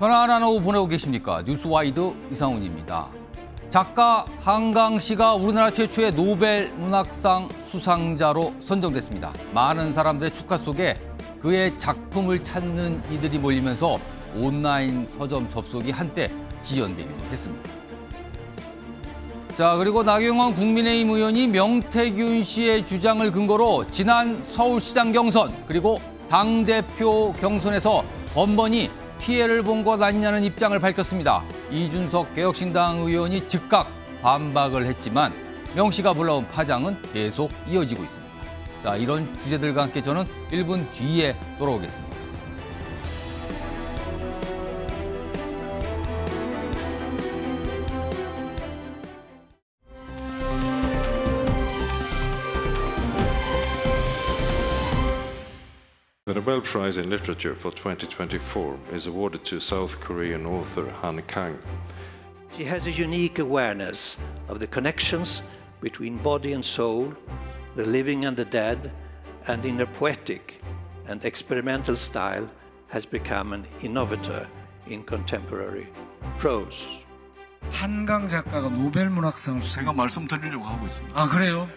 편안한 오후 보내고 계십니까? 뉴스와이드 이상훈입니다. 작가 한강 씨가 우리나라 최초의 노벨 문학상 수상자로 선정됐습니다. 많은 사람들의 축하 속에 그의 작품을 찾는 이들이 몰리면서 온라인 서점 접속이 한때 지연되기도 했습니다. 자 그리고 나경원 국민의힘 의원이 명태균 씨의 주장을 근거로 지난 서울시장 경선 그리고 당대표 경선에서 번번이 피해를 본 것 아니냐는 입장을 밝혔습니다. 이준석 개혁신당 의원이 즉각 반박을 했지만 명 씨가 불러온 파장은 계속 이어지고 있습니다. 자, 이런 주제들과 함께 저는 1분 뒤에 돌아오겠습니다. The Nobel Prize in Literature for 2024 is awarded to South Korean author Han Kang. She has a unique awareness of the connections between body and soul, the living and the dead, and in a poetic and experimental style has become an innovator in contemporary prose. 한강 작가가 노벨 문학상 제가 드리려고 하고 있습니다. 아 그래요?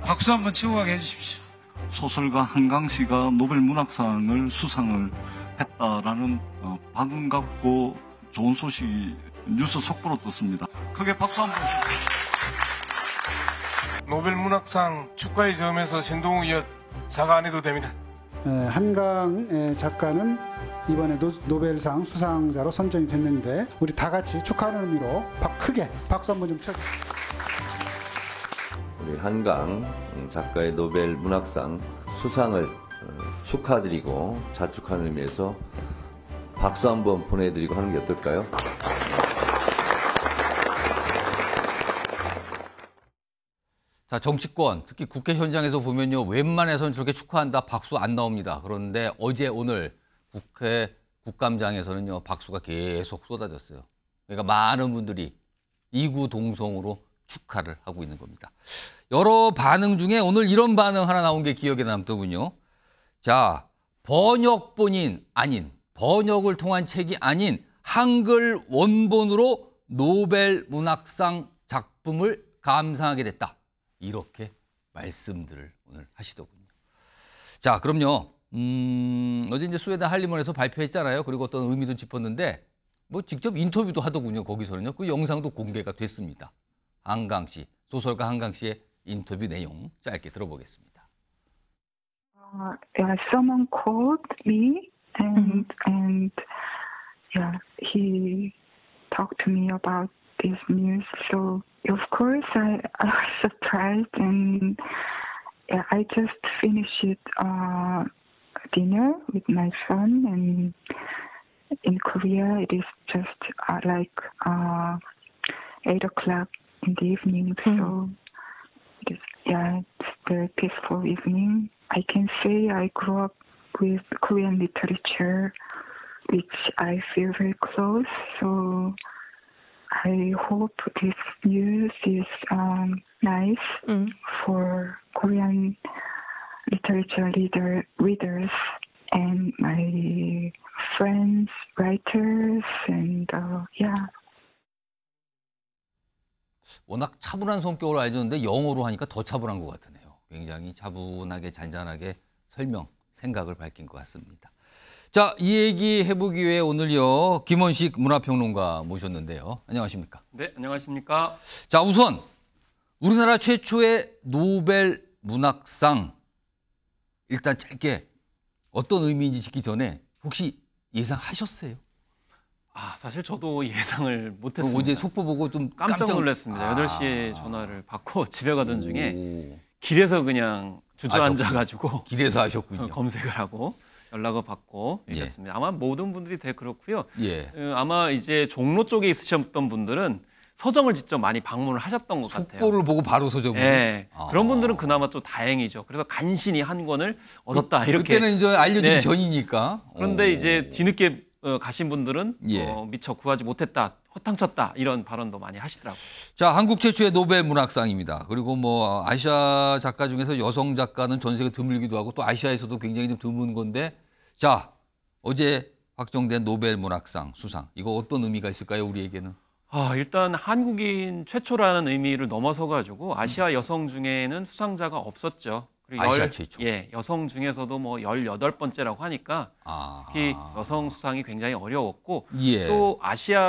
박수 한번 치고 가게 해주십시오. 소설가 한강 씨가 노벨 문학상을 수상을 했다라는 어, 반갑고 좋은 소식이 뉴스 속보로 떴습니다. 크게 박수 한 번 주세요. 노벨 문학상 축하의 점에서 신동욱 이어 사과 안 해도 됩니다. 네, 한강 작가는 이번에 노, 벨상 수상자로 선정이 됐는데 우리 다 같이 축하하는 의미로 박, 크게 박수 한번 좀 쳐주세요. 우리 한강 음, 작가의 노벨 문학상 수상을 어, 축하드리고 자축하는 의미에서 박수 한번 보내드리고 하는 게 어떨까요? 자, 정치권, 특히 국회 현장에서 보면요. 웬만해서는 저렇게 축하한다, 박수 안 나옵니다. 그런데 어제, 오늘 국회 국감장에서는요, 박수가 계속 쏟아졌어요. 그러니까 많은 분들이 이구동성으로 축하를 하고 있는 겁니다. 여러 반응 중에 오늘 이런 반응 하나 나온 게 기억에 남더군요. 자, 번역본인 아닌 번역을 통한 책이 아닌 한글 원본으로 노벨 문학상 작품을 감상하게 됐다. 이렇게 말씀들을 오늘 하시더군요. 자, 그럼요. 음, 어제 이제 스웨덴 할리먼에서 발표했잖아요. 그리고 어떤 의미도 짚었는데 뭐 직접 인터뷰도 하더군요. 거기서는요. 그 영상도 공개가 됐습니다. 한강 씨, 소설가 한강 씨의 인터뷰 내용 짧게 들어보겠습니다. Uh, yeah, someone called me and and yeah, he talked to me about this news. So of course I, I was surprised and yeah, I just finished it, uh, dinner with my son and in Korea it is just uh, like uh, eight o'clock in the evening. Mm. So it is, yeah, it's very peaceful evening. I can say I grew up with Korean literature, which I feel very close. So I hope this news is um, nice mm. for Korean literature reader, readers and my friends, writers, and uh, yeah. 워낙 차분한 성격으로 알려졌는데 영어로 하니까 더 차분한 것 같으네요. 굉장히 차분하게 잔잔하게 설명, 생각을 밝힌 것 같습니다. 자, 이 얘기 해보기 위해 오늘요 김원식 문화평론가 모셨는데요. 안녕하십니까? 네, 안녕하십니까? 자, 우선 우리나라 최초의 노벨 문학상 일단 짧게 어떤 의미인지 짓기 전에 혹시 예상하셨어요? 아 사실 저도 예상을 못했습니다. 어제 속보 보고 좀 깜짝, 놀랐습니다. 아. 8시에 전화를 받고 집에 가던 중에 길에서 그냥 주저앉아가지고 길에서 하셨군요. 어, 검색을 하고 연락을 받고 예. 이랬습니다. 아마 모든 분들이 대 그렇고요. 예. 음, 아마 이제 종로 쪽에 있으셨던 분들은 서점을 직접 많이 방문을 하셨던 것 속보를 같아요. 속보를 보고 바로 서점을. 네. 아. 그런 분들은 그나마 좀 다행이죠. 그래서 간신히 한 권을 얻었다 그, 이렇게. 그때는 이제 알려지 네. 전이니까. 그런데 오. 이제 뒤늦게 어, 가신 분들은 예. 어, 미처 구하지 못했다, 허탕쳤다 이런 발언도 많이 하시더라고요. 자, 한국 최초의 노벨 문학상입니다. 그리고 뭐 아시아 작가 중에서 여성 작가는 전 세계 드물기도 하고 또 아시아에서도 굉장히 좀 드문 건데 자 어제 확정된 노벨 문학상 수상 이거 어떤 의미가 있을까요 우리에게는? 아, 일단 한국인 최초라는 의미를 넘어서 가지고 아시아 여성 중에는 수상자가 없었죠. 아시아 열, 최초. 예, 여성 중에서도 뭐 18번째라고 하니까 아. 특히 여성 수상이 굉장히 어려웠고 예. 또 아시아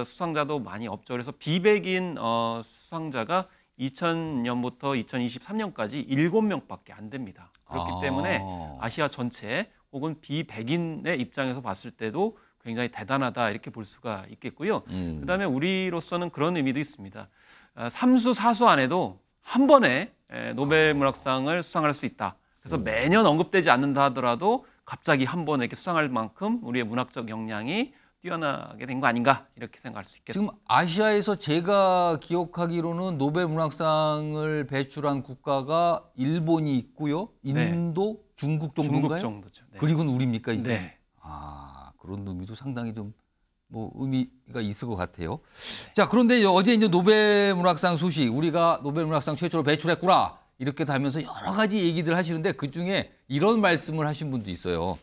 어, 수상자도 많이 없죠. 그래서 비백인 어, 수상자가 2000년부터 2023년까지 7명밖에 안 됩니다. 그렇기 아. 때문에 아시아 전체 혹은 비백인의 입장에서 봤을 때도 굉장히 대단하다 이렇게 볼 수가 있겠고요. 음. 그다음에 우리로서는 그런 의미도 있습니다. 어, 삼수 사수 안에도 한 번에 노벨 문학상을 수상할 수 있다. 그래서 음. 매년 언급되지 않는다 하더라도 갑자기 한 번에 이렇게 수상할 만큼 우리의 문학적 역량이 뛰어나게 된 거 아닌가 이렇게 생각할 수 있겠습니다. 지금 아시아에서 제가 기억하기로는 노벨 문학상을 배출한 국가가 일본이 있고요, 네. 인도, 네. 중국 정도인가요? 중국 정도죠. 네. 그리고는 우리입니까 이제? 네. 아 그런 의미도 상당히 좀뭐 의미가 있을 것 같아요. 자, 그런데 어제 이제 노벨 문학상 소식 우리가 노벨 문학상 최초로 배출했구나 이렇게 하면서 여러 가지 얘기들 하시는데 그 중에 이런 말씀을 하신 분도 있어요.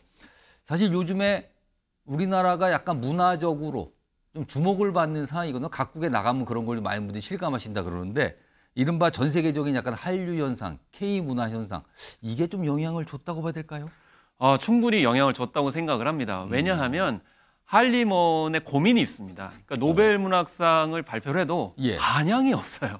사실 요즘에 우리나라가 약간 문화적으로 좀 주목을 받는 상황이거든요. 각국에 나가면 그런 걸 많은 분들이 실감하신다 그러는데 이른바 전 세계적인 약간 한류 현상, K 문화 현상 이게 좀 영향을 줬다고 봐야 될까요? 어, 충분히 영향을 줬다고 생각을 합니다. 왜냐하면 음. 할리먼의 고민이 있습니다. 그러니까 노벨 네. 문학상을 발표를 해도 예. 반향이 없어요.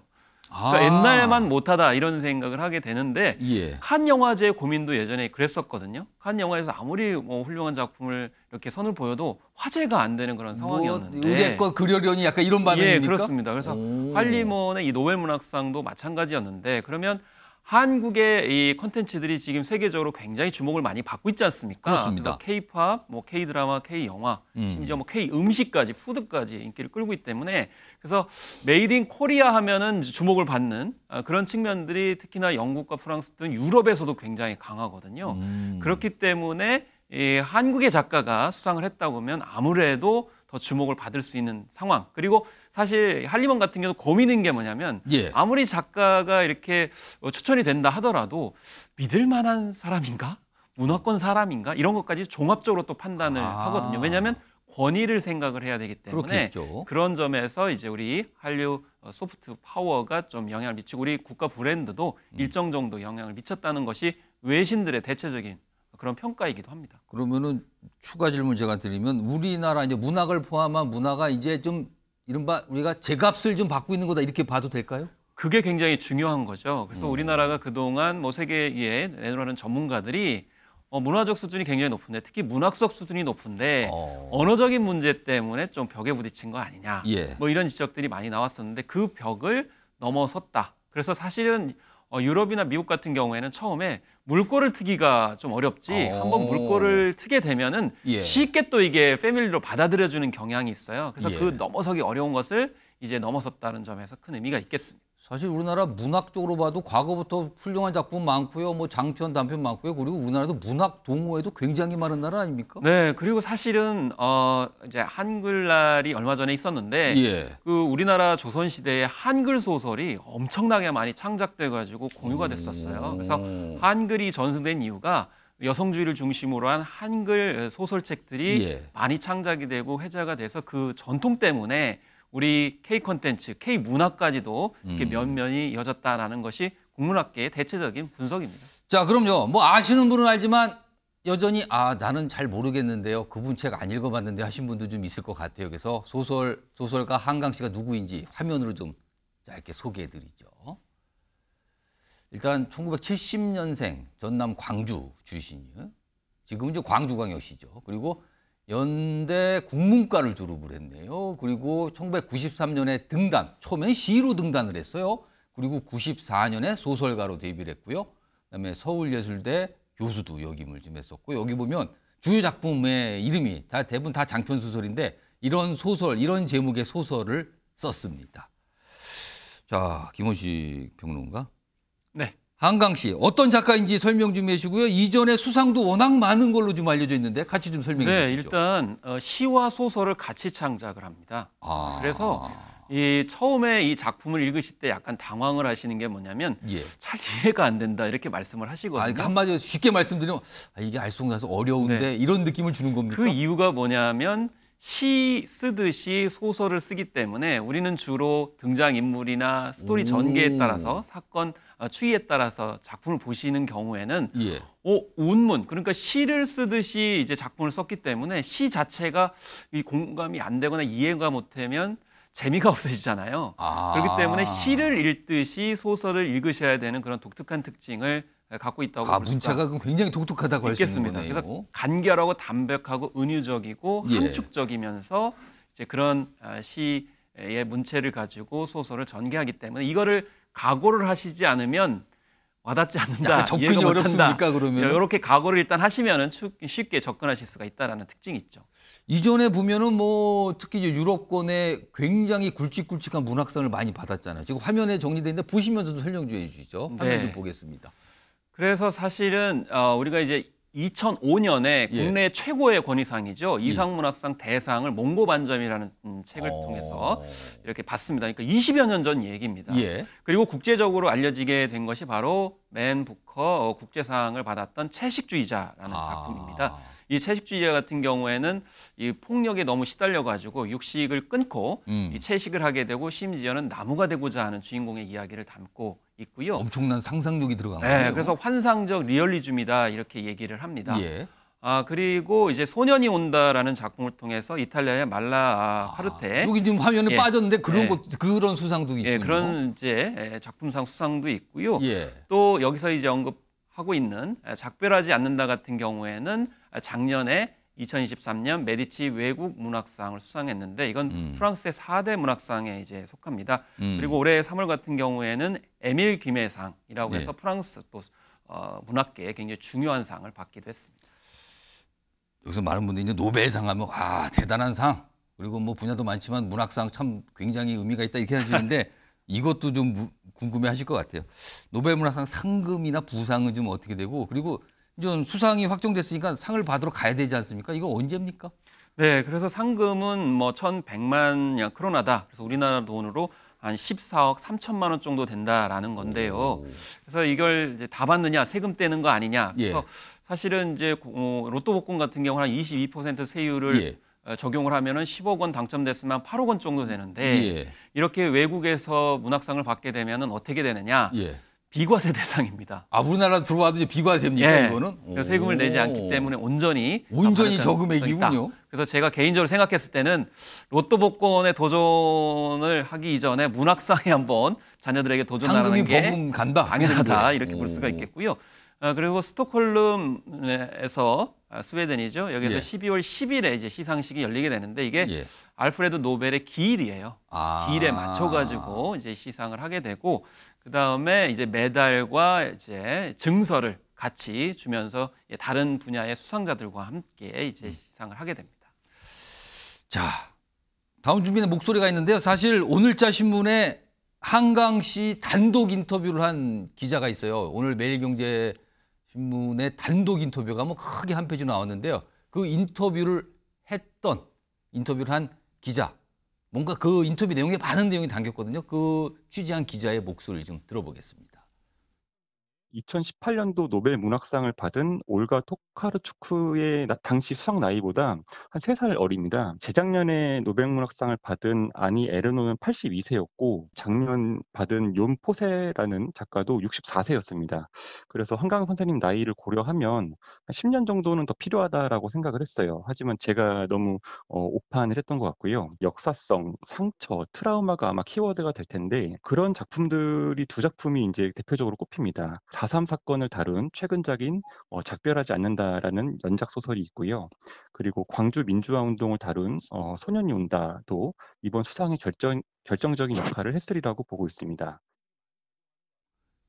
그러니까 아. 옛날만 못하다 이런 생각을 하게 되는데 예. 칸 영화제의 고민도 예전에 그랬었거든요. 칸 영화에서 아무리 뭐 훌륭한 작품을 이렇게 선을 보여도 화제가 안 되는 그런 뭐 상황이었는데 뭐 의뢰과 그려려니 약간 이런 예, 반응입니까? 예, 그렇습니다. 그래서 할리먼의 이 노벨 문학상도 마찬가지였는데 그러면 한국의 이 컨텐츠들이 지금 세계적으로 굉장히 주목을 많이 받고 있지 않습니까? 그렇습니다. K-팝, 뭐 K-드라마, K-영화, 음. 심지어 뭐 K-음식까지, 푸드까지 인기를 끌고 있기 때문에 그래서 메이드 인 코리아 하면은 주목을 받는 아, 그런 측면들이 특히나 영국과 프랑스 등 유럽에서도 굉장히 강하거든요. 음. 그렇기 때문에 이 한국의 작가가 수상을 했다고 하면 아무래도 더 주목을 받을 수 있는 상황. 그리고 사실 할리먼 같은 경우 고민인 게 뭐냐면 예. 아무리 작가가 이렇게 어, 추천이 된다 하더라도 믿을 만한 사람인가? 문화권 사람인가? 이런 것까지 종합적으로 또 판단을 아. 하거든요. 왜냐하면 권위를 생각을 해야 되기 때문에 그렇겠죠. 그런 점에서 이제 우리 한류 어, 소프트 파워가 좀 영향을 미치고 우리 국가 브랜드도 음. 일정 정도 영향을 미쳤다는 것이 외신들의 대체적인 그런 평가이기도 합니다. 그러면은 추가 질문 제가 드리면 우리나라 이제 문학을 포함한 문화가 이제 좀 이른바 우리가 제값을 좀 받고 있는 거다 이렇게 봐도 될까요? 그게 굉장히 중요한 거죠. 그래서 음. 우리나라가 그동안 뭐 세계에 내놓으라는 전문가들이 어, 문화적 수준이 굉장히 높은데 특히 문학적 수준이 높은데 어... 언어적인 문제 때문에 좀 벽에 부딪힌 거 아니냐 예. 뭐 이런 지적들이 많이 나왔었는데 그 벽을 넘어섰다 그래서 사실은 어, 유럽이나 미국 같은 경우에는 처음에 물꼬를 트기가 좀 어렵지 한번 어. 물꼬를 트게 되면은 예. 쉽게 또 이게 패밀리로 받아들여주는 경향이 있어요. 그래서 예. 그 넘어서기 어려운 것을 이제 넘어섰다는 점에서 큰 의미가 있겠습니다. 사실 우리나라 문학적으로 봐도 과거부터 훌륭한 작품 많고요. 뭐 장편, 단편 많고요. 그리고 우리나라도 문학 동호회도 굉장히 많은 나라 아닙니까? 네. 그리고 사실은 어 이제 한글날이 얼마 전에 있었는데 예. 그 우리나라 조선 시대에 한글 소설이 엄청나게 많이 창작돼 가지고 공유가 됐었어요. 음. 그래서 한글이 전승된 이유가 여성주의를 중심으로 한 한글 소설책들이 예. 많이 창작이 되고 회자가 돼서 그 전통 때문에 우리 K 콘텐츠, K 문화까지도 이렇게 음. 면면이 이어졌다라는 것이 국문학계의 대체적인 분석입니다. 자, 그럼요. 뭐 아시는 분은 알지만 여전히 아 나는 잘 모르겠는데요. 그분 책 안 읽어봤는데 하신 분도 좀 있을 것 같아요. 그래서 소설 소설가 한강 씨가 누구인지 화면으로 좀 짧게 소개해드리죠. 일단 1970년생 전남 광주 출신이요. 지금 이제 광주광역시죠. 그리고 연대 국문과를 졸업을 했네요. 그리고 1993년에 등단, 처음에 시로 등단을 했어요. 그리고 94년에 소설가로 데뷔를 했고요. 그다음에 서울예술대 교수도 역임을 좀 했었고 여기 보면 주요 작품의 이름이 다 대부분 다 장편 소설인데 이런 소설, 이런 제목의 소설을 썼습니다. 자, 김원식 평론가. 네. 한강 씨 어떤 작가인지 설명 좀 해주시고요. 이전에 수상도 워낙 많은 걸로 좀 알려져 있는데 같이 좀 설명해 네, 주시죠. 일단 어, 시와 소설을 같이 창작을 합니다. 아... 그래서 이 처음에 이 작품을 읽으실 때 약간 당황을 하시는 게 뭐냐면 예. 잘 이해가 안 된다 이렇게 말씀을 하시거든요. 아, 그러니까 한마디로 쉽게 말씀드리면 아, 이게 알쏭달쏭 어려운데 네. 이런 느낌을 주는 겁니까? 그 이유가 뭐냐면 시 쓰듯이 소설을 쓰기 때문에 우리는 주로 등장인물이나 스토리 전개에 따라서 사건 어, 추이에 따라서 작품을 보시는 경우에는 예. 어, 운문 그러니까 시를 쓰듯이 이제 작품을 썼기 때문에 시 자체가 이 공감이 안 되거나 이해가 못하면 재미가 없어지잖아요. 아. 그렇기 때문에 시를 읽듯이 소설을 읽으셔야 되는 그런 독특한 특징을 갖고 있다고 아, 문체가 굉장히 독특하다고 할 수 있는 거네 그래서 간결하고 담백하고 은유적이고 예. 함축적이면서 이제 그런 아, 시의 문체를 가지고 소설을 전개하기 때문에 이거를 각오를 하시지 않으면 와닿지 않는다. 접근이 어렵습니까 그러면? 이렇게 예, 각오를 일단 하시면은 쉽게 접근하실 수가 있다라는 특징이 있죠. 이전에 보면은 뭐 특히 유럽권에 굉장히 굵직굵직한 문학상을 많이 받았잖아요. 지금 화면에 정리돼 있는데 보시면서 설명 좀 해주시죠. 화면 네. 좀 보겠습니다. 그래서 사실은 어, 우리가 이제 2005년에 예. 국내 예. 최고의 권위상이죠. 음. 이상문학상 대상을 몽고반점이라는 책을 어... 통해서 이렇게 봤습니다 그러니까 20여 년 전 얘기입니다. 예. 그리고 국제적으로 알려지게 된 것이 바로 맨 부커 어, 국제상을 받았던 채식주의자라는 아... 작품입니다. 이 채식주의자 같은 경우에는 이 폭력에 너무 시달려 가지고 육식을 끊고 음. 이 채식을 하게 되고 심지어는 나무가 되고자 하는 주인공의 이야기를 담고 있고요. 엄청난 상상력이 들어간 네, 거예요. 네, 그래서 환상적 리얼리즘이다 이렇게 얘기를 합니다. 예. 아 그리고 이제 소년이 온다라는 작품을 통해서 이탈리아의 말라 파르테 아, 여기 지금 화면에 예. 빠졌는데 그런 예. 것 그런 수상도 있고 예, 그런 이제 예, 작품상 수상도 있고요. 예. 또 여기서 이제 언급 하고 있는 작별하지 않는다 같은 경우에는 작년에 2023년 메디치 외국 문학상을 수상했는데 이건 음. 프랑스의 4대 문학상에 이제 속합니다. 음. 그리고 올해 3월 같은 경우에는 에밀 김해상이라고 예. 해서 네. 프랑스 또 어, 문학계에 굉장히 중요한 상을 받기도 했습니다. 여기서 많은 분들이 이제 노벨상 하면 아 대단한 상 그리고 뭐 분야도 많지만 문학상 참 굉장히 의미가 있다 이렇게 하시는데 이것도 좀 궁금해하실 것 같아요. 노벨문학상 상금이나 부상은 좀 어떻게 되고 그리고 좀 수상이 확정됐으니까 상을 받으러 가야 되지 않습니까? 이거 언제입니까? 네, 그래서 상금은 뭐 1,100만 크로나다. 그래서 우리나라 돈으로 한 14억 3천만 원 정도 된다라는 건데요. 그래서 이걸 이제 다 받느냐, 세금 떼는 거 아니냐. 그래서 예. 사실은 이제 어, 로또 복권 같은 경우는 한22% 세율을 예. 어, 적용을 하면은 10억 원 당첨됐으면 8억 원 정도 되는데 예. 이렇게 외국에서 문학상을 받게 되면은 어떻게 되느냐? 예. 비과세 대상입니다. 아 우리나라 들어와도 비과세입니까 예. 이거는? 그 세금을 내지 않기 때문에 온전히 온전히 저금액이군요. 그래서 제가 개인적으로 생각했을 때는 로또 복권에 도전을 하기 이전에 문학상에 한번 자녀들에게 도전하는 게 간다. 당연하다 이렇게 볼 수가 있겠고요. 어, 그리고 스톡홀름에서 아, 스웨덴이죠. 여기서 예. 12월 10일에 이제 시상식이 열리게 되는데 이게 예. 알프레드 노벨의 기일이에요. 아. 기일에 맞춰가지고 이제 시상을 하게 되고 그 다음에 이제 메달과 이제 증서를 같이 주면서 다른 분야의 수상자들과 함께 이제 음. 시상을 하게 됩니다. 자, 다음 준비는 목소리가 있는데요. 사실 오늘자 신문에 한강 씨 단독 인터뷰를 한 기자가 있어요. 오늘 매일경제 신문의 단독 인터뷰가 뭐 크게 한 페이지 나왔는데요. 그 인터뷰를 했던 인터뷰를 한 기자 뭔가 그 인터뷰 내용에 많은 내용이 담겼거든요. 그 취재한 기자의 목소리를 좀 들어보겠습니다. 2018년도 노벨 문학상을 받은 올가 토카르추크의 당시 수상 나이보다 한 3살 어립니다. 재작년에 노벨 문학상을 받은 아니 에르노는 82세였고 작년 받은 욘 포세라는 작가도 64세였습니다. 그래서 한강 선생님 나이를 고려하면 한 10년 정도는 더 필요하다라고 생각을 했어요. 하지만 제가 너무 어, 오판을 했던 것 같고요. 역사성, 상처, 트라우마가 아마 키워드가 될 텐데 그런 작품들이 두 작품이 이제 대표적으로 꼽힙니다. 4.3 사건을 다룬 최근작인 어, 작별하지 않는다라는 연작 소설이 있고요. 그리고 광주 민주화 운동을 다룬 어, 소년이 온다도 이번 수상의 결정, 결정적인 역할을 했으리라고 보고 있습니다.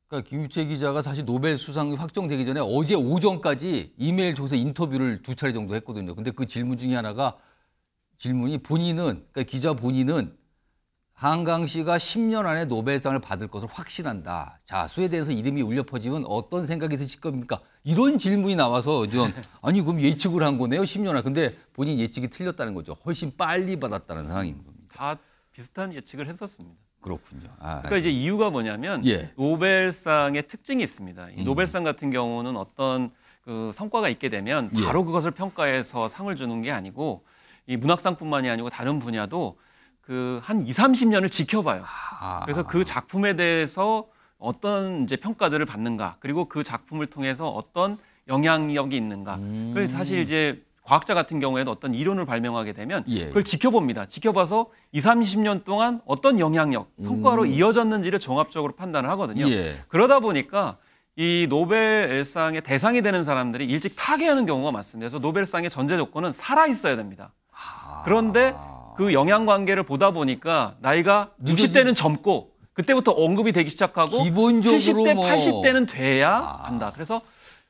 그러니까 김유채 기자가 사실 노벨 수상이 확정되기 전에 어제 오전까지 이메일 통해서 인터뷰를 두 차례 정도 했거든요. 근데 그 질문 중에 하나가 질문이 본인은 그러니까 기자 본인은 한강 씨가 10년 안에 노벨상을 받을 것을 확신한다. 자, 수에 대해서 이름이 울려 퍼지면 어떤 생각이 드실 겁니까? 이런 질문이 나와서 전 아니 그럼 예측을 한 거네요, 10년 안에. 근데 본인 예측이 틀렸다는 거죠. 훨씬 빨리 받았다는 상황인 겁니다. 다 비슷한 예측을 했었습니다. 그렇군요. 아, 그러니까 이제 이유가 뭐냐면 예. 노벨상의 특징이 있습니다. 이 음. 노벨상 같은 경우는 어떤 그 성과가 있게 되면 예. 바로 예. 그것을 평가해서 상을 주는 게 아니고 이 문학상뿐만이 아니고 다른 분야도 그한 2, 0 30년을 지켜봐요. 아. 그래서 그 작품에 대해서 어떤 이제 평가들을 받는가, 그리고 그 작품을 통해서 어떤 영향력이 있는가. 음. 그 사실 이제 과학자 같은 경우에도 어떤 이론을 발명하게 되면 예. 그걸 지켜봅니다. 지켜봐서 2, 0 30년 동안 어떤 영향력, 성과로 음. 이어졌는지를 종합적으로 판단을 하거든요. 예. 그러다 보니까 이 노벨상의 대상이 되는 사람들이 일찍 타계하는 경우가 많습니다. 그래서 노벨상의 전제 조건은 살아 있어야 됩니다. 아. 그런데 그 영양 관계를 보다 보니까 나이가 늦어지... 60대는 젊고 그때부터 언급이 되기 시작하고 기본적으로 70대, 뭐... 80대는 돼야 아... 한다. 그래서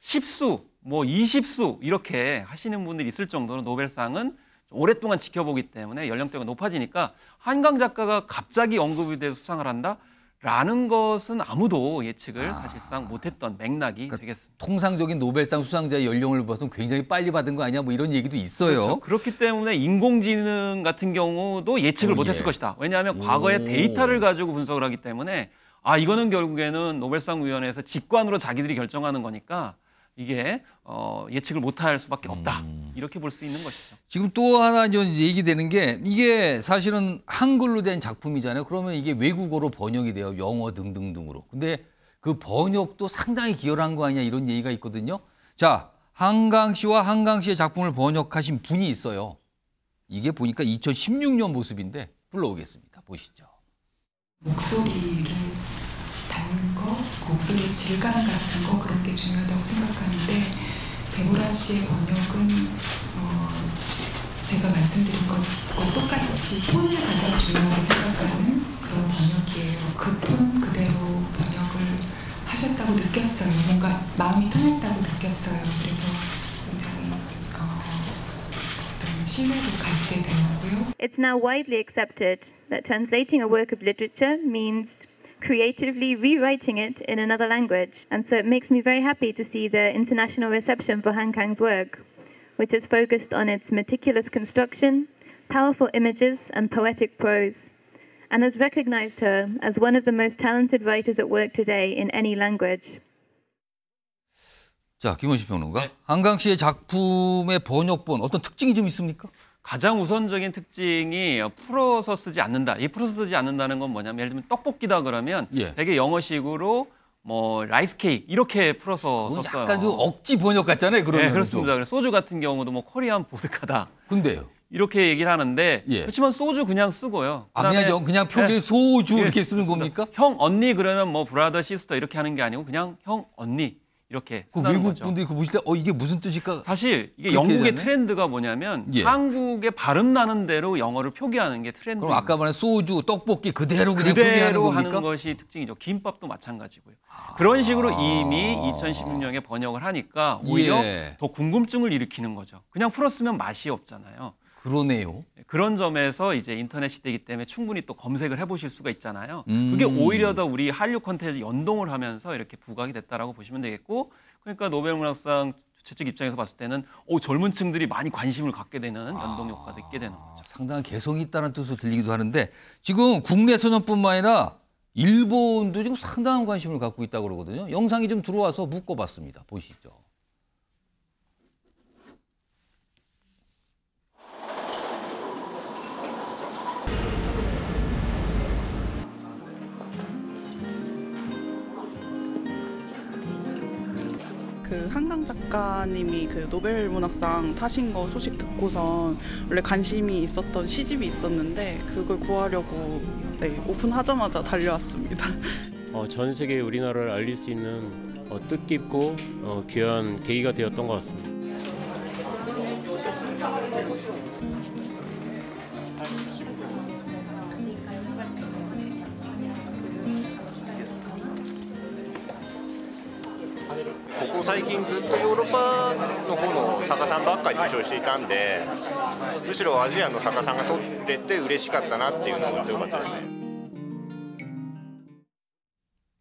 10수, 뭐 20수 이렇게 하시는 분들이 있을 정도로 노벨상은 오랫동안 지켜보기 때문에 연령대가 높아지니까 한강 작가가 갑자기 언급이 돼서 수상을 한다? 라는 것은 아무도 예측을 아, 사실상 못했던 맥락이 그러니까 되겠습니다. 통상적인 노벨상 수상자의 연령을 봐서 굉장히 빨리 받은 거 아니냐 뭐 이런 얘기도 있어요. 그렇죠. 그렇기 때문에 인공지능 같은 경우도 예측을 오, 어, 예. 못했을 예. 것이다. 왜냐하면 과거의 오. 데이터를 가지고 분석을 하기 때문에 아 이거는 결국에는 노벨상 위원회에서 직관으로 자기들이 결정하는 거니까 이게 어, 예측을 못할 수밖에 없다. 음. 이렇게 볼 수 있는 것이죠. 지금 또 하나 얘기되는 게 이게 사실은 한글로 된 작품이잖아요. 그러면 이게 외국어로 번역이 돼요. 영어 등등등으로. 근데 그 번역도 상당히 기여한 거 아니냐 이런 얘기가 있거든요. 자, 한강 씨와 한강 씨의 작품을 번역하신 분이 있어요. 이게 보니까 2016년 모습인데 불러오겠습니다. 보시죠. 목소리를 가는 거, 목소리 질감 같은 거 그런 게 중요하다고 생각하는데 데보라 씨의 번역은 어, 제가 말씀드린 것과 똑같이 톤을 가장 중요하게 생각하는 그런 번역이에요. 그톤 그대로 번역을 하셨다고 느꼈어요. 뭔가 마음이 편했다고 느꼈어요. 그래서 굉장히 어, 신뢰를 가지게 되었고요. It's now widely accepted that translating a work of literature means creatively rewriting it in another language. And so it makes me very happy to see the international reception for Han Kang's work, which is focused on its meticulous construction, powerful images, and poetic prose, and has recognized her as one of the most talented writers at work today in any language. 자, 김원식 평론가. 한강 씨의 작품의 번역본 어떤 특징이 좀 있습니까? 가장 우선적인 특징이 풀어서 쓰지 않는다. 이 풀어서 쓰지 않는다는 건 뭐냐면 예를 들면 떡볶이다 그러면 예. 되게 영어식으로 뭐 라이스 케이크 이렇게 풀어서 썼어요. 약간 그 억지 번역 같잖아요. 그런 네, 그렇습니다. 그 소주 같은 경우도 뭐 코리안 보드카다. 근데요. 이렇게 얘기를 하는데 예. 그렇지만 소주 그냥 쓰고요. 아 그냥 그냥 표기 네. 소주 예, 이렇게 쓰는 겁니까? 형 언니 그러면 뭐 브라더 시스터 이렇게 하는 게 아니고 그냥 형 언니 이렇게 그 외국 분들이 그 보실 때어 이게 무슨 뜻일까? 사실 이게 영국의 되잖 트렌드가 뭐냐면 예. 한국의 발음 나는 대로 영어를 표기하는 게 트렌드. 그럼 아까 말한 소주, 떡볶이 그대로 그냥 그대로 표기하는 겁니까? 하는 것이 특징이죠. 김밥도 마찬가지고요. 아... 그런 식으로 이미 2016년에 번역을 하니까 오히려 예. 더 궁금증을 일으키는 거죠. 그냥 풀었으면 맛이 없잖아요. 그러네요. 그런 점에서 이제 인터넷 시대이기 때문에 충분히 또 검색을 해보실 수가 있잖아요. 음. 그게 오히려 더 우리 한류 콘텐츠 연동을 하면서 이렇게 부각이 됐다라고 보시면 되겠고, 그러니까 노벨문학상 주최측 입장에서 봤을 때는 오 젊은 층들이 많이 관심을 갖게 되는 아, 연동 효과도 있게 되는 거죠. 아, 상당한 개성이 있다는 뜻으로 들리기도 하는데 지금 국내 소년뿐만 아니라 일본도 지금 상당한 관심을 갖고 있다고 그러거든요. 영상이 좀 들어와서 묶어봤습니다. 보시죠. 그 한강 작가님이 그 노벨 문학상 타신 거 소식 듣고선 원래 관심이 있었던 시집이 있었는데 그걸 구하려고 네, 오픈하자마자 달려왔습니다. 어, 전 세계 우리나라를 알릴 수 있는 어, 뜻깊고 어, 귀한 계기가 되었던 것 같습니다. ここ最近ずっとヨーロッパの方の作家さんばっかり受賞していたんでむしろアジアの作家さんが取れて嬉しかったなっていうのが強かったですね。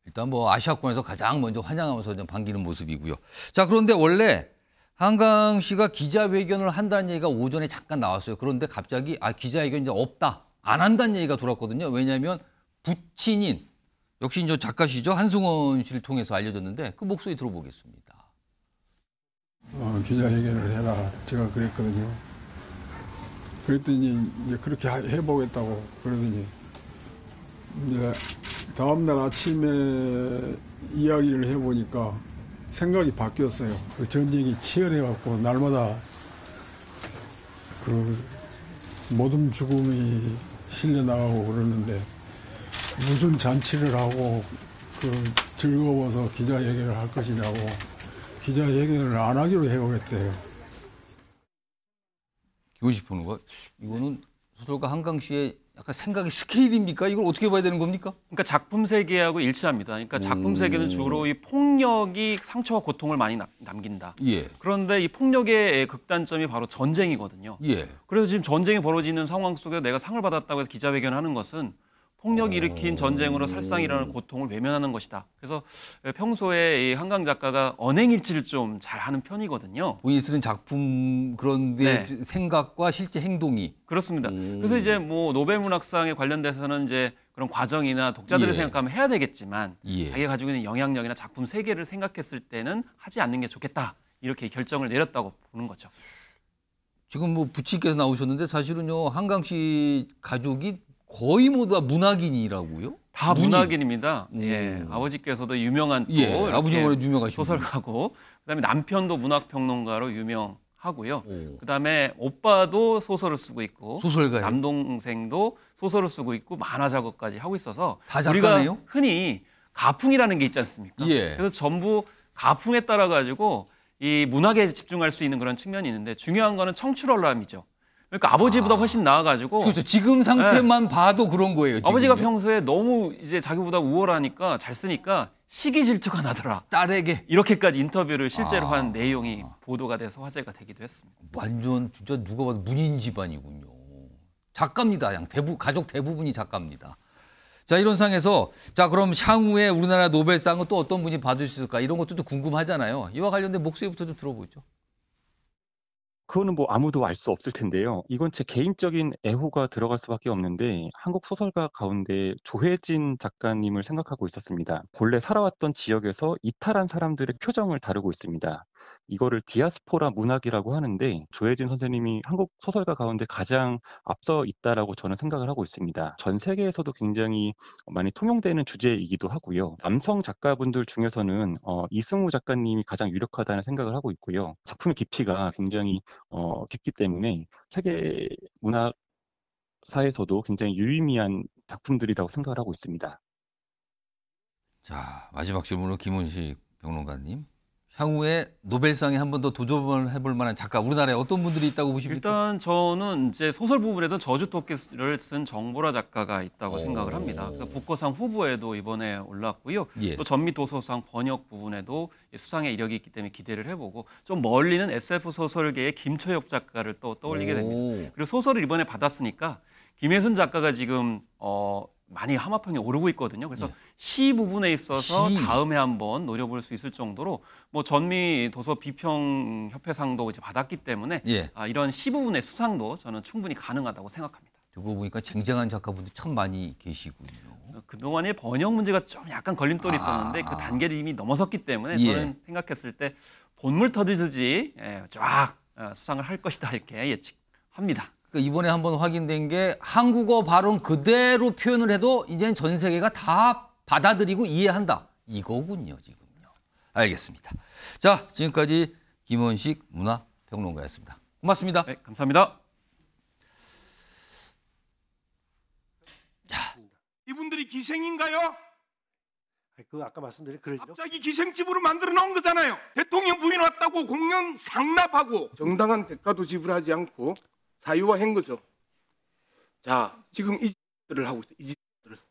일단 뭐 아시아권에서 가장 먼저 환영하면서 좀 반기는 모습이고요. 자, 그런데 원래 한강 씨가 기자회견을 한다는 얘기가 오전에 잠깐 나왔어요. 그런데 갑자기 아, 기자회견 이제 없다. 안 한다는 얘기가 돌았거든요. 왜냐하면 부친인 역시 이제 작가시죠 한승원 씨를 통해서 알려졌는데 그 목소리 들어보겠습니다. 어, 기자회견을 해라 제가 그랬거든요. 그랬더니 이제 그렇게 해보겠다고 그러더니 이제 다음 날 아침에 이야기를 해보니까 생각이 바뀌었어요. 그 전쟁이 치열해갖고 날마다 그 모든 죽음이 실려 나가고 그러는데. 무슨 잔치를 하고 그 즐거워서 기자회견을 할 것이냐고 기자회견을 안 하기로 해오겠대요. 이고싶 후보 이거는 소설가 한강 씨의 약간 생각의 스케일입니까? 이걸 어떻게 봐야 되는 겁니까? 그러니까 작품 세계하고 일치합니다. 그러니까 작품 음. 세계는 주로 이 폭력이 상처와 고통을 많이 남긴다. 예. 그런데 이 폭력의 극단점이 바로 전쟁이거든요. 예. 그래서 지금 전쟁이 벌어지는 상황 속에 내가 상을 받았다고 해서 기자회견하는 것은 폭력 일으킨 전쟁으로 살상이라는 고통을 외면하는 것이다. 그래서 평소에 이 한강 작가가 언행일치를 좀 잘하는 편이거든요. 본인이 쓰는 작품 그런데 네. 생각과 실제 행동이 그렇습니다. 음. 그래서 이제 뭐 노벨 문학상에 관련돼서는 이제 그런 과정이나 독자들을 예. 생각하면 해야 되겠지만 예. 자기가 가지고 있는 영향력이나 작품 세계를 생각했을 때는 하지 않는 게 좋겠다 이렇게 결정을 내렸다고 보는 거죠. 지금 뭐 부친께서 나오셨는데 사실은요 한강 씨 가족이 거의 모두 다 문학인이라고요? 다 문인. 문학인입니다. 음. 예, 아버지께서도 유명한 또 예, 아버지가 유명하신 소설가고 그다음에 남편도 문학 평론가로 유명하고요. 오. 그다음에 오빠도 소설을 쓰고 있고 소설가 남동생도 소설을 쓰고 있고 만화 작업까지 하고 있어서 우리가 흔히 가풍이라는 게 있지 않습니까? 예. 그래서 전부 가풍에 따라 가지고 이 문학에 집중할 수 있는 그런 측면이 있는데 중요한 거는 청출월람이죠 그러니까 아버지보다 아. 훨씬 나아가지고. 그렇죠. 지금 상태만 네. 봐도 그런 거예요. 지금요. 아버지가 평소에 너무 이제 자기보다 우월하니까 잘 쓰니까 시기 질투가 나더라. 딸에게 이렇게까지 인터뷰를 실제로 아. 한 내용이 보도가 돼서 화제가 되기도 했습니다. 완전 진짜 누가 봐도 문인 집안이군요. 작가입니다. 그 대부 가족 대부분이 작가입니다. 자 이런 상에서 자 그럼 향후에 우리나라 노벨상은 또 어떤 분이 받을 수 있을까 이런 것도 좀 궁금하잖아요. 이와 관련된 목소리부터 좀 들어보죠. 그거는 뭐 아무도 알 수 없을 텐데요. 이건 제 개인적인 애호가 들어갈 수밖에 없는데 한국 소설가 가운데 조혜진 작가님을 생각하고 있었습니다. 본래 살아왔던 지역에서 이탈한 사람들의 표정을 다루고 있습니다. 이거를 디아스포라 문학이라고 하는데 조혜진 선생님이 한국 소설가 가운데 가장 앞서 있다라고 저는 생각을 하고 있습니다. 전 세계에서도 굉장히 많이 통용되는 주제이기도 하고요. 남성 작가분들 중에서는 어, 이승우 작가님이 가장 유력하다는 생각을 하고 있고요. 작품의 깊이가 굉장히 어, 깊기 때문에 세계 문학 사에서도 굉장히 유의미한 작품들이라고 생각을 하고 있습니다. 자, 마지막 질문으로 김은식 평론가님. 향후에 노벨상에 한 번 더 도전을 해볼 만한 작가 우리나라에 어떤 분들이 있다고 보십니까? 일단 저는 이제 소설 부분에도 저주 토끼를 쓴 정보라 작가가 있다고 오. 생각을 합니다. 그래서 북거상 후보에도 이번에 올랐고요. 예. 또 전미 도서상 번역 부분에도 수상의 이력이 있기 때문에 기대를 해보고 좀 멀리는 SF 소설계의 김초엽 작가를 또 떠올리게 됩니다. 그리고 소설을 이번에 받았으니까 김혜순 작가가 지금 어 많이 하마평에 오르고 있거든요. 그래서 네. 시 부분에 있어서 시. 다음에 한번 노려볼 수 있을 정도로 뭐 전미 도서 비평 협회상도 이제 받았기 때문에 예. 아, 이런 시 부분의 수상도 저는 충분히 가능하다고 생각합니다. 듣고 보니까 쟁쟁한 작가분들 참 많이 계시군요. 어, 그동안의 번역 문제가 좀 약간 걸림돌이 아. 있었는데 그 단계를 이미 넘어섰기 때문에 예. 저는 생각했을 때 본물 터지듯이 예, 쫙 어, 수상을 할 것이다 이렇게 예측합니다. 그러니까 이번에 한번 확인된 게 한국어 발음 그대로 표현을 해도 이제는 전 세계가 다 받아들이고 이해한다. 이거군요, 지금요. 알겠습니다. 자, 지금까지 김원식 문화평론가였습니다. 고맙습니다. 네, 감사합니다. 자. 이분들이 기생인가요? 그 아까 말씀드린 그럴 갑자기 기생집으로 만들어 놓은 거잖아요. 대통령 부인 왔다고 공연 상납하고 정당한 대가도 지불하지 않고 사유와 행거죠. 자, 지금 이 짓을 하고 있어요. 이 짓을.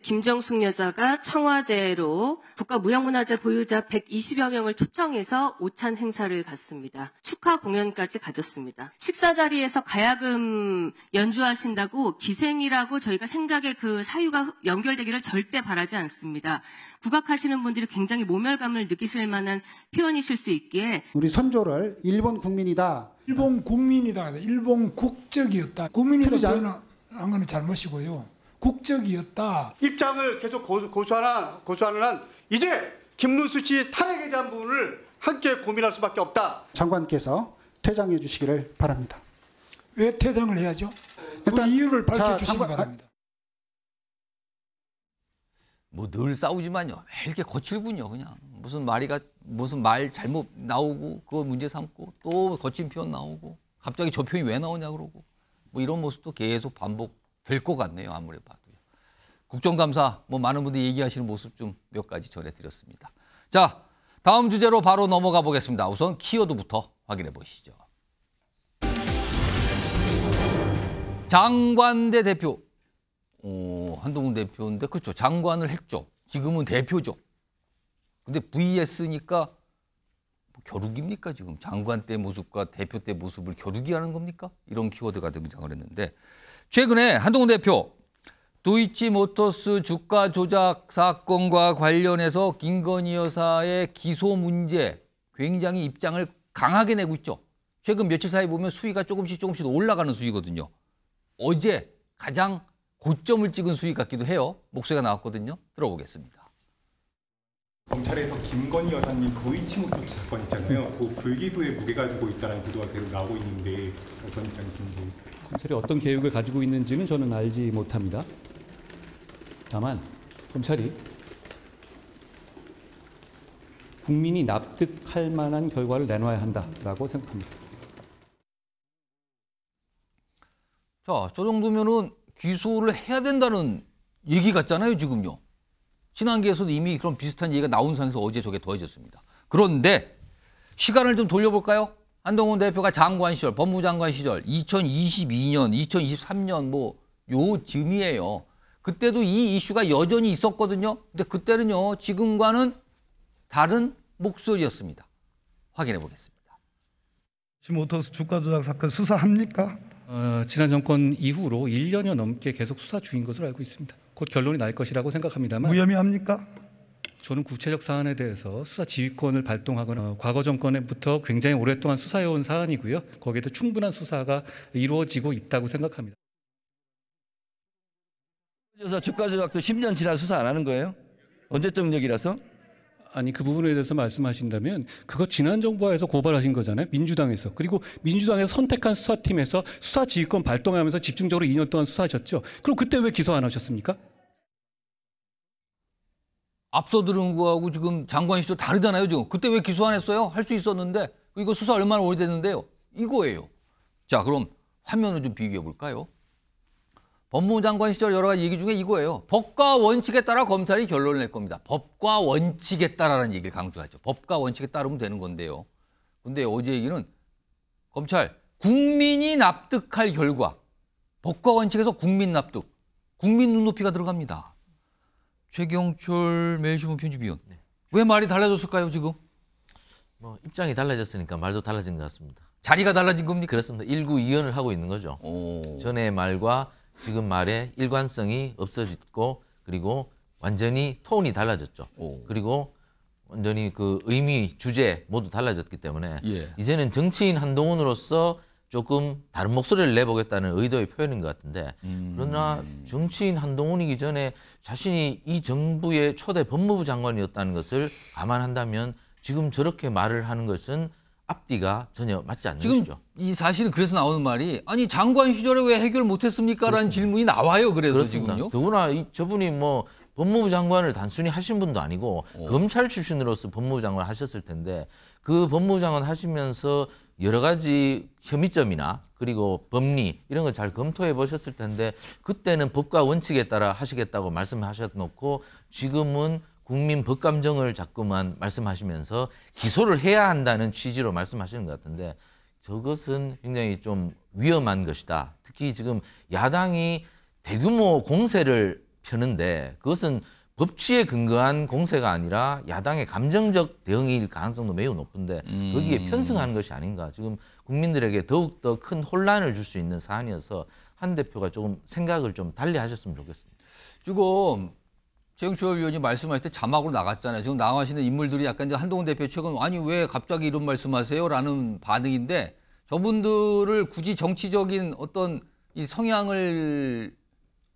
김정숙 여자가 청와대로 국가무형문화재 보유자 120여 명을 초청해서 오찬 행사를 갔습니다. 축하 공연까지 가졌습니다. 식사 자리에서 가야금 연주하신다고 기생이라고 저희가 생각에 그 사유가 연결되기를 절대 바라지 않습니다. 국악하시는 분들이 굉장히 모멸감을 느끼실 만한 표현이실 수 있기에 우리 선조를 일본 국민이다 일본 국민이다. 일본 국적이었다. 국민이다 표현한 거는 잘못이고요. 국적이었다. 입장을 계속 고수, 고수하나, 고수하는 한 이제 김문수 씨 탄핵에 대한 부분을 함께 고민할 수밖에 없다. 장관께서 퇴장해 주시기를 바랍니다. 왜 퇴장을 해야죠? 그 일단 이유를 밝혀주시기 아, 바랍니다. 뭐늘 싸우지만요. 왜 이렇게 거칠군요. 그냥 무슨 말이가 무슨 말 잘못 나오고 그거 문제 삼고 또 거친 표현 나오고 갑자기 저 표현이 왜 나오냐 그러고 뭐 이런 모습도 계속 반복될 것 같네요. 아무리 봐도요. 국정감사 뭐 많은 분들이 얘기하시는 모습 좀 몇 가지 전해드렸습니다. 자 다음 주제로 바로 넘어가 보겠습니다. 우선 키워드부터 확인해 보시죠. 장관대 대표 어, 한동훈 대표인데 그렇죠. 장관을 했죠. 지금은 대표죠. 근데 VS니까 뭐 겨루기입니까 지금 장관 때 모습과 대표 때 모습을 겨루기하는 겁니까? 이런 키워드가 등장을 했는데 최근에 한동훈 대표 도이치모터스 주가 조작 사건과 관련해서 김건희 여사의 기소 문제 굉장히 입장을 강하게 내고 있죠. 최근 며칠 사이 보면 수위가 조금씩 조금씩 올라가는 수위거든요. 어제 가장 고점을 찍은 수익 같기도 해요. 목소리가 나왔거든요. 들어보겠습니다. 검찰에서 김건희 여사님 도이치모토 사건 있잖아요. 그 불기소에 무게 가지고 있다는 보도가 계속 나오고 있는데 어떤 입장이신지. 검찰이 어떤 계획을 가지고 있는지는 저는 알지 못합니다. 다만 검찰이 국민이 납득할 만한 결과를 내놔야 한다라고 생각합니다. 자, 저 정도면은 기소를 해야 된다는 얘기 같잖아요, 지금요. 신한계에서도 이미 그런 비슷한 얘기가 나온 상황에서 어제 저게 더해졌습니다. 그런데 시간을 좀 돌려볼까요? 한동훈 대표가 장관 시절, 법무장관 시절 2022년, 2023년 뭐요 즈음이에요. 그때도 이 이슈가 여전히 있었거든요. 근데 그때는요, 지금과는 다른 목소리였습니다. 확인해 보겠습니다. 지금 오스 주가 조작 사건 수사합니까? 어, 지난 정권 이후로 1년여 넘게 계속 수사 중인 것으로 알고 있습니다. 곧 결론이 날 것이라고 생각합니다만 무혐의합니까? 저는 구체적 사안에 대해서 수사 지휘권을 발동하거나 과거 정권부터 굉장히 오랫동안 수사해온 사안이고요. 거기에 대 충분한 수사가 이루어지고 있다고 생각합니다. 주가 조작도 10년 지나 수사 안 하는 거예요? 언제적 력이라서? 아니 그 부분에 대해서 말씀하신다면 그거 지난 정부에서 고발하신 거잖아요. 민주당에서. 그리고 민주당에서 선택한 수사팀에서 수사 지휘권 발동하면서 집중적으로 2년 동안 수사하셨죠. 그럼 그때 왜 기소 안 하셨습니까? 앞서 들은 거하고 지금 장관 시절 다르잖아요. 지금 그때 왜 기소 안 했어요? 할 수 있었는데 이거 수사 얼마나 오래됐는데요. 이거예요. 자 그럼 화면을 좀 비교해 볼까요? 법무부 장관 시절 여러 가지 얘기 중에 이거예요. 법과 원칙에 따라 검찰이 결론을 낼 겁니다. 법과 원칙에 따라라는 얘기를 강조하죠. 법과 원칙에 따르면 되는 건데요. 근데 어제 얘기는 검찰 국민이 납득할 결과 법과 원칙에서 국민 납득, 국민 눈높이가 들어갑니다. 최경철 매일신문 편집위원. 네. 왜 말이 달라졌을까요, 지금? 뭐 입장이 달라졌으니까 말도 달라진 것 같습니다. 자리가 달라진 겁니까? 그렇습니다. 일구 이연을 하고 있는 거죠. 오. 전에 말과 지금 말의 일관성이 없어졌고 그리고 완전히 톤이 달라졌죠. 오. 그리고 완전히 그 의미, 주제 모두 달라졌기 때문에 예. 이제는 정치인 한동훈으로서 조금 다른 목소리를 내보겠다는 의도의 표현인 것 같은데 음. 그러나 정치인 한동훈이기 전에 자신이 이 정부의 초대 법무부 장관이었다는 것을 감안한다면 지금 저렇게 말을 하는 것은 앞뒤가 전혀 맞지 않는 지금 것이죠. 이 사실은 그래서 나오는 말이 아니 장관 시절에 왜 해결 못했습니까라는 질문이 나와요. 그래서 그렇습니다. 지금요. 더구나 이, 저분이 뭐 법무부 장관을 단순히 하신 분도 아니고 오. 어. 검찰 출신으로서 법무부 장관 하셨을 텐데 그 법무부 장관 하시면서 여러 가지 혐의점이나 그리고 법리 이런 걸 잘 검토해 보셨을 텐데 그때는 법과 원칙에 따라 하시겠다고 말씀하셨 고 지금은 국민 법감정을 자꾸만 말씀하시면서 기소를 해야 한다는 취지로 말씀하시는 것 같은데 저것은 굉장히 좀 위험한 것이다. 특히 지금 야당이 대규모 공세를 펴는데 그것은 법치에 근거한 공세가 아니라 야당의 감정적 대응일 가능성도 매우 높은데 거기에 음. 편승하는 것이 아닌가. 지금 국민들에게 더욱더 큰 혼란을 줄 수 있는 사안이어서 한 대표가 조금 생각을 좀 달리 하셨으면 좋겠습니다. 지금 최영철 위원이 말씀하실 때 자막으로 나갔잖아요. 지금 나가시는 인물들이 약간 한동훈 대표 최근 아니 왜 갑자기 이런 말씀하세요라는 반응인데 저분들을 굳이 정치적인 어떤 이 성향을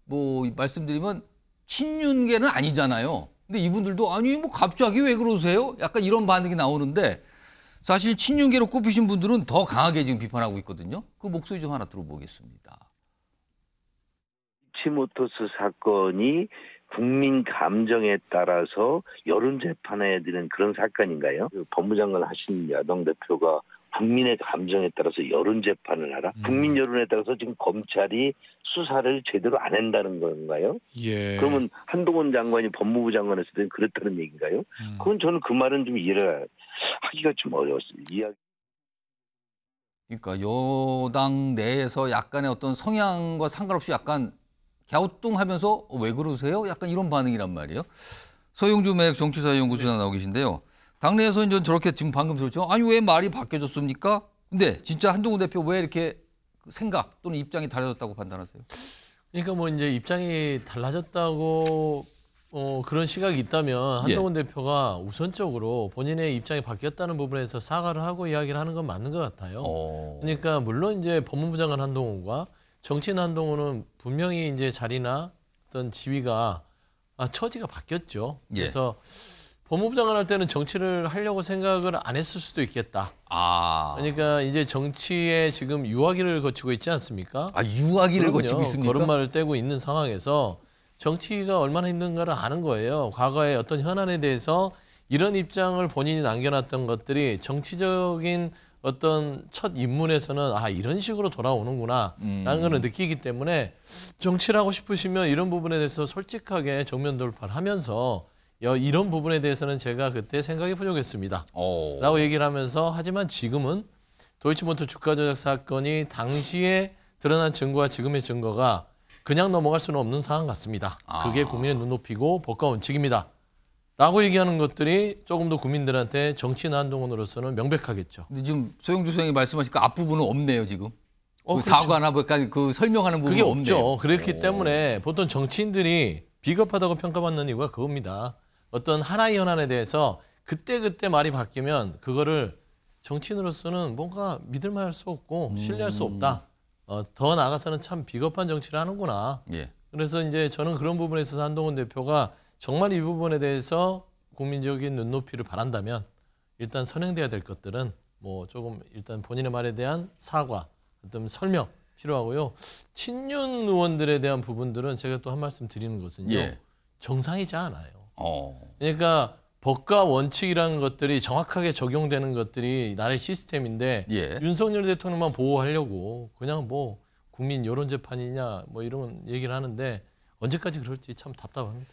뭐 말씀드리면 친윤계는 아니잖아요. 근데 이분들도 아니 뭐 갑자기 왜 그러세요? 약간 이런 반응이 나오는데 사실 친윤계로 꼽히신 분들은 더 강하게 지금 비판하고 있거든요. 그 목소리 좀 하나 들어보겠습니다. 치모토스 사건이 국민 감정에 따라서 여론 재판해야 되는 그런 사건인가요? 그 법무장관 하신 야당 대표가 국민의 감정에 따라서 여론 재판을 하라. 음. 국민 여론에 따라서 지금 검찰이 수사를 제대로 안 한다는 건가요? 예. 그러면 한동훈 장관이 법무부 장관에서 때는 그랬다는 얘기인가요? 음. 그건 저는 그 말은 좀 이해를 하기가 좀 어려웠어요. 이야기. 그러니까 여당 내에서 약간의 어떤 성향과 상관없이 약간 갸우뚱하면서 어, 왜 그러세요? 약간 이런 반응이란 말이에요. 서용주 맥 정치사회연구소장 네. 나오고 계신데요. 당내에서는 전 저렇게 지금 방금 들었죠. 아니 왜 말이 바뀌어졌습니까? 근데 진짜 한동훈 대표 왜 이렇게 생각 또는 입장이 달라졌다고 판단하세요? 그러니까 뭐 이제 입장이 달라졌다고 어, 그런 시각이 있다면 예. 한동훈 예. 대표가 우선적으로 본인의 입장이 바뀌었다는 부분에서 사과를 하고 이야기를 하는 건 맞는 것 같아요. 오. 어. 그러니까 물론 이제 법무부 장관 한동훈과 정치난 한동훈은 분명히 이제 자리나 어떤 지위가 아, 처지가 바뀌었죠. 예. 그래서 예. 법무부 장관 할 때는 정치를 하려고 생각을 안 했을 수도 있겠다. 아. 그러니까 이제 정치에 지금 유아기를 거치고 있지 않습니까? 아, 유아기를 그럼요. 거치고 있습니까? 걸음마를 떼고 있는 상황에서 정치가 얼마나 힘든가를 아는 거예요. 과거의 어떤 현안에 대해서 이런 입장을 본인이 남겨놨던 것들이 정치적인 어떤 첫 입문에서는 아 이런 식으로 돌아오는구나라는 음. 걸 느끼기 때문에 정치를 하고 싶으시면 이런 부분에 대해서 솔직하게 정면 돌파를 하면서 이런 부분에 대해서는 제가 그때 생각이 부족했습니다. 어. 라고 얘기를 하면서 하지만 지금은 도이치모터 주가 조작 사건이 당시에 드러난 증거와 지금의 증거가 그냥 넘어갈 수는 없는 상황 같습니다. 아. 그게 국민의 눈높이고 법과 원칙입니다. 라고 얘기하는 것들이 조금 더 국민들한테 정치인 한동훈으로서는 명백하겠죠. 근데 지금 소영주 소장이 말씀하신 그 앞부분은 없네요, 지금. 어, 그 그렇죠. 사과나 뭐 그 설명하는 부분이 없죠. 그렇기 오. 어. 때문에 보통 정치인들이 비겁하다고 평가받는 이유가 그겁니다. 어떤 하나의 현안에 대해서 그때그때 그때 말이 바뀌면 그거를 정치인으로서는 뭔가 믿을 만할 수 없고 음. 신뢰할 수 없다. 어, 더 나아가서는 참 비겁한 정치를 하는구나. 예. 그래서 이제 저는 그런 부분에 있어서 한동훈 대표가 정말 이 부분에 대해서 국민적인 눈높이를 바란다면 일단 선행돼야 될 것들은 뭐 조금 일단 본인의 말에 대한 사과, 어떤 설명 필요하고요. 친윤 의원들에 대한 부분들은 제가 또 한 말씀 드리는 것은요. 예. 정상이지 않아요. 어. 그러니까 법과 원칙이라는 것들이 정확하게 적용되는 것들이 나라의 시스템인데 예. 윤석열 대통령만 보호하려고 그냥 뭐 국민 여론 재판이냐 뭐 이런 얘기를 하는데 언제까지 그럴지 참 답답합니다.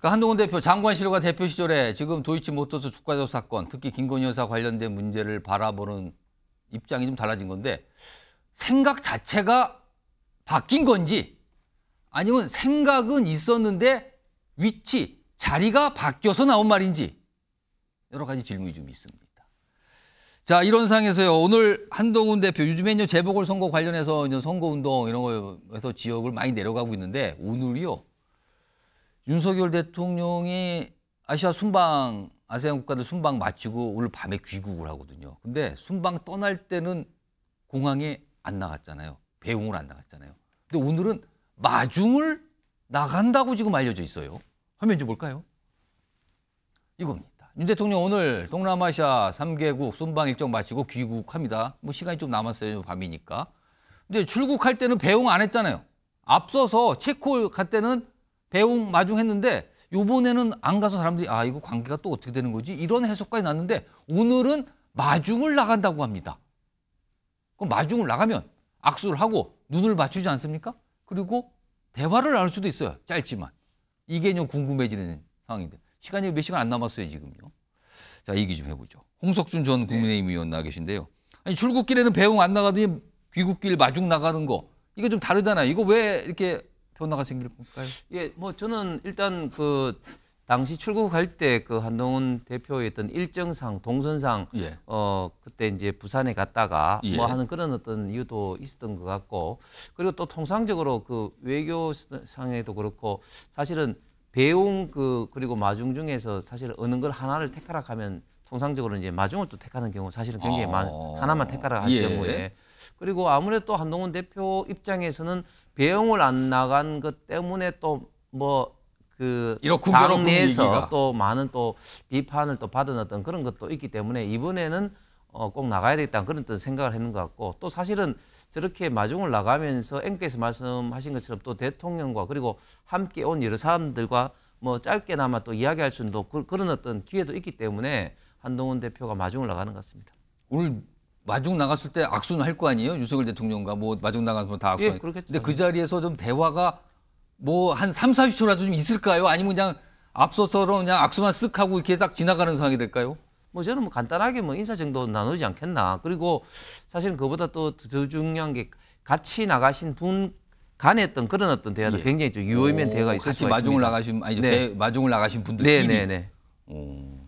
그러니까 한동훈 대표 장관실과 대표 시절에 지금 도이치모터스 주가조사 건 특히 김건희 여사 관련된 문제를 바라보는 입장이 좀 달라진 건데 생각 자체가 바뀐 건지 아니면 생각은 있었는데 위치, 자리가 바뀌어서 나온 말인지 여러 가지 질문이 좀 있습니다. 자 이런 상에서요 황 오늘 한동훈 대표 요즘에는 재보궐선거 관련해서 선거운동 이런 거에서 지역을 많이 내려가고 있는데 오늘이요 윤석열 대통령이 아시아 순방 아세안 국가들 순방 마치고 오늘 밤에 귀국을 하거든요. 근데 순방 떠날 때는 공항에 안 나갔잖아요. 배웅을 안 나갔잖아요. 근데 오늘은 마중을 나간다고 지금 알려져 있어요. 화면 좀 볼까요? 이겁니다. 윤 대통령 오늘 동남아시아 3개국 순방 일정 마치고 귀국합니다. 뭐 시간이 좀 남았어요. 밤이니까. 근데 출국할 때는 배웅 안 했잖아요. 앞서서 체코 갈 때는 배웅 마중했는데 요번에는 안 가서 사람들이 아 이거 관계가 또 어떻게 되는 거지 이런 해석까지 났는데 오늘은 마중을 나간다고 합니다. 그럼 마중을 나가면 악수를 하고 눈을 맞추지 않습니까? 그리고 대화를 나눌 수도 있어요. 짧지만 이게 좀 궁금해지는 상황인데 시간이 몇 시간 안 남았어요 지금요. 자 얘기 좀 해보죠. 홍석준 전 국민의힘 네. 의원 나 계신데요. 아니 출국길에는 배웅 안 나가더니 귀국길 마중 나가는 거 이거 좀 다르잖아요. 이거 왜 이렇게 변화가 생길 건가요? 예, 뭐 저는 일단 그 당시 출국할 때 그 한동훈 대표의 어떤 일정상 동선상 예. 어 그때 이제 부산에 갔다가 예. 뭐 하는 그런 어떤 이유도 있었던 것 같고 그리고 또 통상적으로 그 외교상에도 그렇고 사실은 배웅 그 그리고 마중 중에서 사실 어느 걸 하나를 택하라 하면 통상적으로 이제 마중을 또 택하는 경우 사실은 굉장히 아... 많 하나만 택하라 할 예. 경우에 그리고 아무래도 한동훈 대표 입장에서는 배영을 안 나간 것 때문에 또 뭐 그 당 내에서 또 많은 또 비판을 또 받은 어떤 그런 것도 있기 때문에 이번에는 어, 꼭 나가야 되겠다 는 그런 또 생각을 했는 것 같고 또 사실은 저렇게 마중을 나가면서 앵께서 말씀하신 것처럼 또 대통령과 그리고 함께 온 여러 사람들과 뭐 짧게나마 또 이야기할 수 있는 또 그, 그런 어떤 기회도 있기 때문에 한동훈 대표가 마중을 나가는 것 같습니다. 오늘 마중 나갔을 때 악수는 할 거 아니에요? 유석열 대통령과 뭐 마중 나가면 다 악수. 예, 그렇겠죠. 근데 그 예. 자리에서 좀 대화가 뭐 한삼 사십 초라도좀 있을까요? 아니면 그냥 앞서서로 그냥 악수만 쓱 하고 이렇게 딱 지나가는 상황이 될까요? 뭐 저는 뭐 간단하게 뭐 인사 정도 나누지 않겠나. 그리고 사실은 그보다 또 더 중요한 게 같이 나가신 분 간에 어떤 그런 어떤 대화도 예. 굉장히 좀 유의미한 대화가 있을 수가 있습니다. 같이 마중을 나가신 아니 네. 배, 마중을 나가신 분들끼리. 네네네. 네, 네, 네.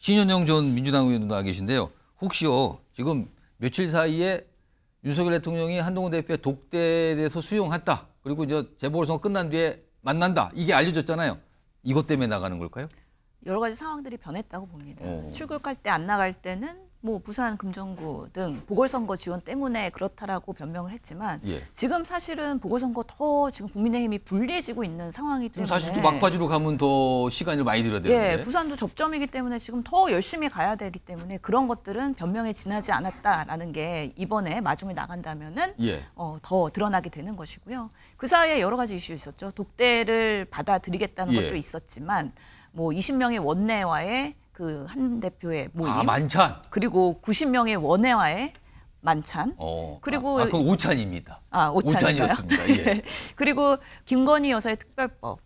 신현영 전 민주당 의원 도나 계신데요. 혹시요 지금 며칠 사이에 윤석열 대통령이 한동훈 대표의 독대에 대해서 수용했다. 그리고 이제 재보궐선거 끝난 뒤에 만난다. 이게 알려졌잖아요. 이것 때문에 나가는 걸까요? 여러 가지 상황들이 변했다고 봅니다. 오. 어. 출국할 때 안 나갈 때는 뭐 부산 금정구 등 보궐선거 지원 때문에 그렇다라고 변명을 했지만 예. 지금 사실은 보궐선거 더 지금 국민의힘이 불리해지고 있는 상황이 때문에 사실 또 막바지로 가면 더 시간을 많이 들어야 예, 되는데 예, 부산도 접점이기 때문에 지금 더 열심히 가야 되기 때문에 그런 것들은 변명에 지나지 않았다라는 게 이번에 마중에 나간다면은 예. 어, 더 드러나게 되는 것이고요 그 사이에 여러 가지 이슈 있었죠 독대를 받아들이겠다는 예. 것도 있었지만 뭐 20명의 원내와의 그한 대표의 모임. 아, 만찬. 그리고 90명의 원회와의 만찬. 어, 그리고 아, 아, 그 오찬입니다. 아, 오찬이었습니다. 예. 네. 그리고 김건희 여사의 특별법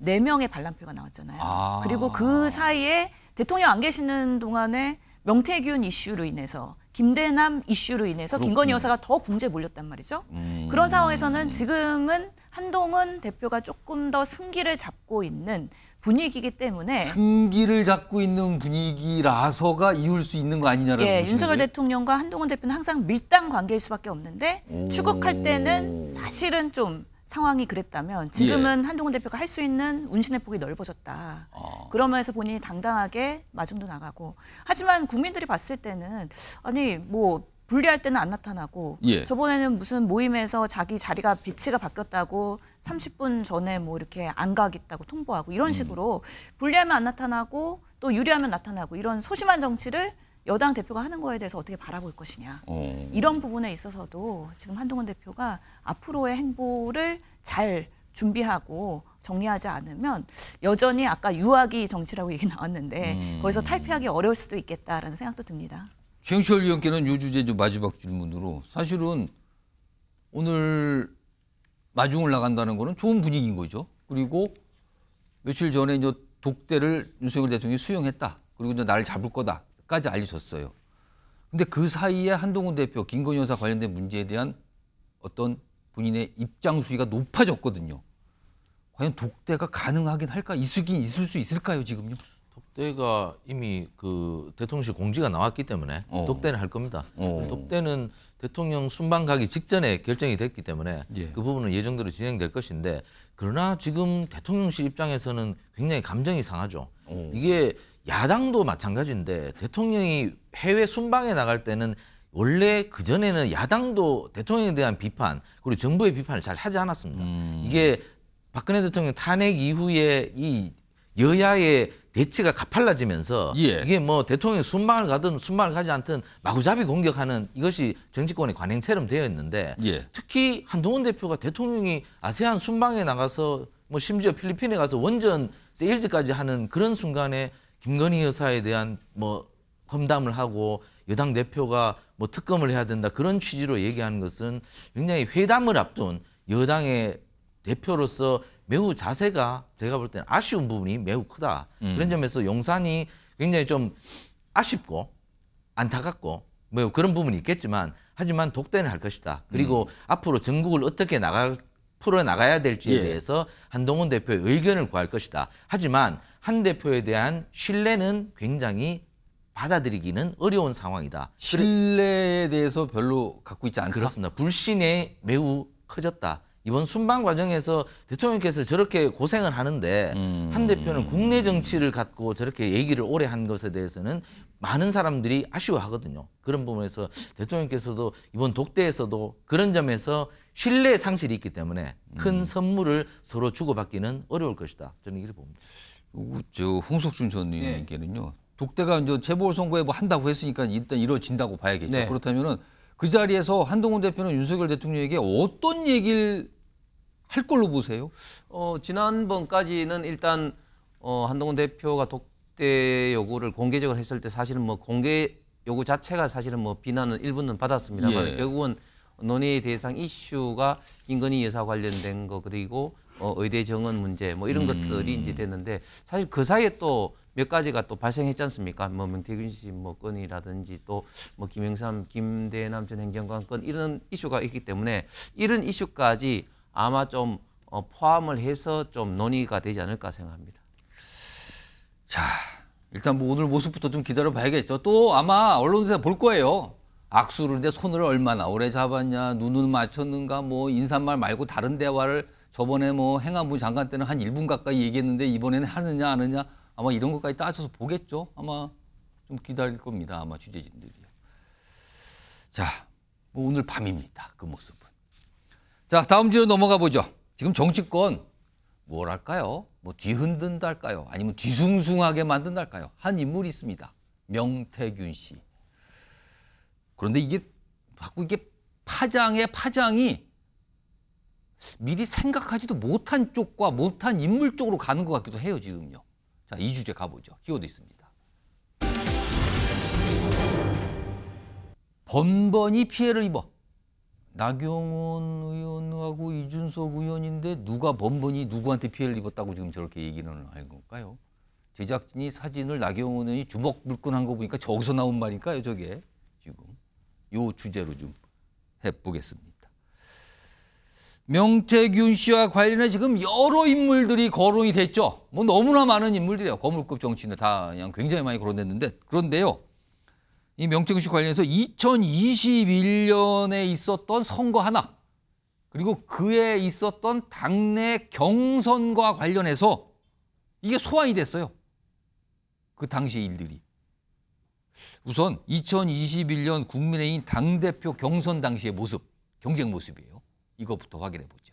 4명의 반란표가 나왔잖아요. 아. 그리고 그 사이에 대통령 안 계시는 동안에 명태균 이슈로 인해서 김대남 이슈로 인해서 그렇군요. 김건희 여사가 더 궁지에 몰렸단 말이죠. 음. 그런 상황에서는 지금은 한동훈 대표가 조금 더 승기를 잡고 있는 분위기이기 때문에 승기를 잡고 있는 분위기라서가 이을수 있는 거 아니냐라고 예, 윤석열 거예 대통령과 한동훈 대표는 항상 밀당 관계일 수밖에 없는데 오. 추격할 때는 사실은 좀 상황이 그랬다면 지금은 예. 한동훈 대표가 할 수 있는 운신의 폭이 넓어졌다. 아. 그러면서 본인이 당당하게 마중도 나가고 하지만 국민들이 봤을 때는 아니 뭐 분리할 때는 안 나타나고 예. 저번에는 무슨 모임에서 자기 자리가 배치가 바뀌었다고 30분 전에 뭐 이렇게 안 가겠다고 통보하고 이런 음. 식으로 분리하면 안 나타나고 또 유리하면 나타나고 이런 소심한 정치를 여당 대표가 하는 거에 대해서 어떻게 바라볼 것이냐 어. 이런 부분에 있어서도 지금 한동훈 대표가 앞으로의 행보를 잘 준비하고 정리하지 않으면 여전히 아까 유아기 정치라고 얘기 나왔는데 음. 거기서 탈피하기 어려울 수도 있겠다라는 생각도 듭니다. 최영철 위원께는 요 주제 마지막 질문으로 사실은 오늘 마중을 나간다는 거는 좋은 분위기인 거죠. 그리고 며칠 전에 이제 독대를 윤석열 대통령이 수용했다. 그리고 이제 날 잡을 거다까지 알려졌어요. 근데 그 사이에 한동훈 대표 김건희 여사 관련된 문제에 대한 어떤 본인의 입장 수위가 높아졌거든요. 과연 독대가 가능하긴 할까? 있긴 있을 수 있을까요, 지금요? 그때가 이미 그 대통령실 공지가 나왔기 때문에 어. 독대는 할 겁니다. 어. 독대는 대통령 순방 가기 직전에 결정이 됐기 때문에 예. 그 부분은 예정대로 진행될 것인데 그러나 지금 대통령실 입장에서는 굉장히 감정이 상하죠. 오. 어. 이게 야당도 마찬가지인데 대통령이 해외 순방에 나갈 때는 원래 그전에는 야당도 대통령에 대한 비판 그리고 정부의 비판을 잘 하지 않았습니다. 음. 이게 박근혜 대통령 탄핵 이후에 이 여야의 대치가 가팔라지면서 예. 이게 뭐 대통령이 순방을 가든 순방을 가지 않든 마구잡이 공격하는 이것이 정치권의 관행처럼 되어 있는데 예. 특히 한동훈 대표가 대통령이 아세안 순방에 나가서 뭐 심지어 필리핀에 가서 원전 세일즈까지 하는 그런 순간에 김건희 여사에 대한 뭐 험담을 하고 여당 대표가 뭐 특검을 해야 된다 그런 취지로 얘기하는 것은 굉장히 회담을 앞둔 여당의 대표로서 매우 자세가 제가 볼 때는 아쉬운 부분이 매우 크다. 음. 그런 점에서 용산이 굉장히 좀 아쉽고 안타깝고 뭐 그런 부분이 있겠지만 하지만 독대는 할 것이다. 그리고 음. 앞으로 전국을 어떻게 나가 풀어 나가야 될지에 예. 대해서 한동훈 대표의 의견을 구할 것이다. 하지만 한 대표에 대한 신뢰는 굉장히 받아들이기는 어려운 상황이다. 신뢰에 대해서 별로 갖고 있지 않다. 그렇습니다. 불신에 매우 커졌다. 이번 순방 과정에서 대통령께서 저렇게 고생을 하는데 음. 한 대표는 국내 정치를 갖고 저렇게 얘기를 오래 한 것에 대해서는 많은 사람들이 아쉬워하거든요. 그런 부분에서 대통령께서도 이번 독대에서도 그런 점에서 신뢰 상실이 있기 때문에 큰 음. 선물을 서로 주고받기는 어려울 것이다. 저는 이렇게 봅니다. 저 홍석준 전 네. 의원님께는요. 네. 독대가 이제 재보궐선거에 뭐 한다고 했으니까 일단 이루어진다고 봐야겠죠. 네. 그렇다면은 그 자리에서 한동훈 대표는 윤석열 대통령에게 어떤 얘기를 할 걸로 보세요? 어, 지난번까지는 일단 어, 한동훈 대표가 독대 요구를 공개적으로 했을 때 사실은 뭐 공개 요구 자체가 사실은 뭐 비난은 일부는 받았습니다만 예. 결국은 논의 대상 이슈가 김건희 여사 관련된 거 그리고 어, 의대 정원 문제 뭐 이런 음. 것들이 이제 됐는데 사실 그 사이에 또몇 가지가 또 발생했지 않습니까? 뭐 명태균 씨뭐 건이라든지 또 뭐 김영삼, 김대남 전 행정관 건 이런 이슈가 있기 때문에 이런 이슈까지 아마 좀 어, 포함을 해서 좀 논의가 되지 않을까 생각합니다. 자, 일단 뭐 오늘 모습부터 좀 기다려봐야겠죠. 또 아마 언론사볼 거예요. 악수를 근데 손을 얼마나 오래 잡았냐, 눈을 맞췄는가, 뭐 인사말 말고 다른 대화를 저번에 뭐 행안부 장관 때는 한 일 분 가까이 얘기했는데 이번에는 하느냐, 안 하느냐 아마 이런 것까지 따져서 보겠죠. 아마 좀 기다릴 겁니다. 아마 취재진들이요. 자, 뭐 오늘 밤입니다. 그 모습은. 자, 다음 주로 넘어가 보죠. 지금 정치권 뭐랄까요? 뭐 뒤흔든달까요? 아니면 뒤숭숭하게 만든달까요? 한 인물이 있습니다. 명태균 씨. 그런데 이게 자꾸 이게 파장의 파장이 미리 생각하지도 못한 쪽과 못한 인물 쪽으로 가는 것 같기도 해요, 지금요. 자, 이 주제 가보죠. 키워드 있습니다. 번번이 피해를 입어. 나경원 의원하고 이준석 의원인데 누가 번번이 누구한테 피해를 입었다고 지금 저렇게 얘기는 건가요? 제작진이 사진을 나경원 의원이 주먹 물끈한 거 보니까 저기서 나온 말일까요, 저게? 지금 요 주제로 좀 해보겠습니다. 명태균 씨와 관련해 지금 여러 인물들이 거론이 됐죠. 뭐 너무나 많은 인물들이요 거물급 정치인들 다 그냥 굉장히 많이 거론됐는데 그런데요. 이 명태균 씨 관련해서 2021년에 있었던 선거 하나 그리고 그에 있었던 당내 경선과 관련해서 이게 소환이 됐어요. 그 당시 일들이. 우선 2021년 국민의힘 당대표 경선 당시의 모습, 경쟁 모습이에요. 이것부터 확인해 보죠.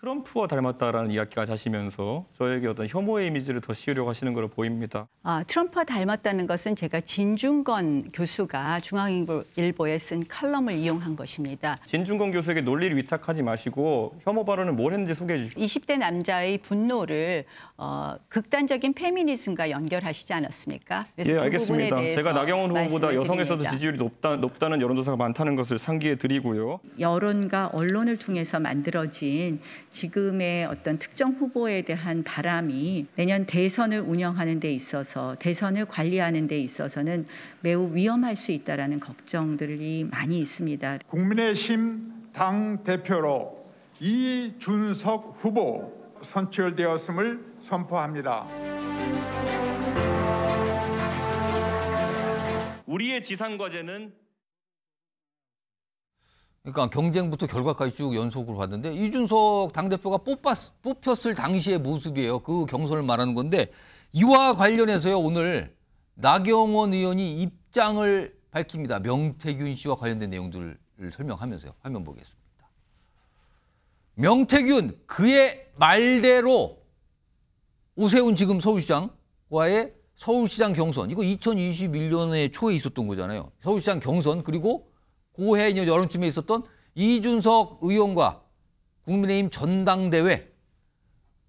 트럼프와 닮았다라는 이야기가 하시면서 저에게 어떤 혐오의 이미지를 더 씌우려고 하시는 걸로 보입니다. 아, 트럼프와 닮았다는 것은 제가 진중건 교수가 중앙일보에 쓴 칼럼을 이용한 것입니다. 진중건 교수에게 논리를 위탁하지 마시고 혐오 발언은 뭘 했는지 소개해 주십시오. 20대 남자의 분노를 어, 극단적인 페미니즘과 연결하시지 않았습니까? 예, 그 알겠습니다. 그 제가 나경원 후보보다 여성에서도 지지율이 높다, 높다는 여론조사가 많다는 것을 상기해 드리고요. 여론과 언론을 통해서 만들어진 지금의 어떤 특정 후보에 대한 바람이 내년 대선을 운영하는 데 있어서 대선을 관리하는 데 있어서는 매우 위험할 수있다는 걱정들이 많이 있습니다. 국민의힘 당 대표로 이준석 후보 선출되었음을 선포합니다. 우리의 지상 과제는 그러니까 경쟁부터 결과까지 쭉 연속으로 봤는데 이준석 당대표가 뽑았, 뽑혔을 당시의 모습이에요. 그 경선을 말하는 건데 이와 관련해서요 오늘 나경원 의원이 입장을 밝힙니다. 명태균 씨와 관련된 내용들을 설명하면서요. 화면 보겠습니다. 명태균 그의 말대로 오세훈 지금 서울시장과의 서울시장 경선 이거 2021년에 초에 있었던 거잖아요. 서울시장 경선 그리고 고해 여름쯤에 있었던 이준석 의원과 국민의힘 전당대회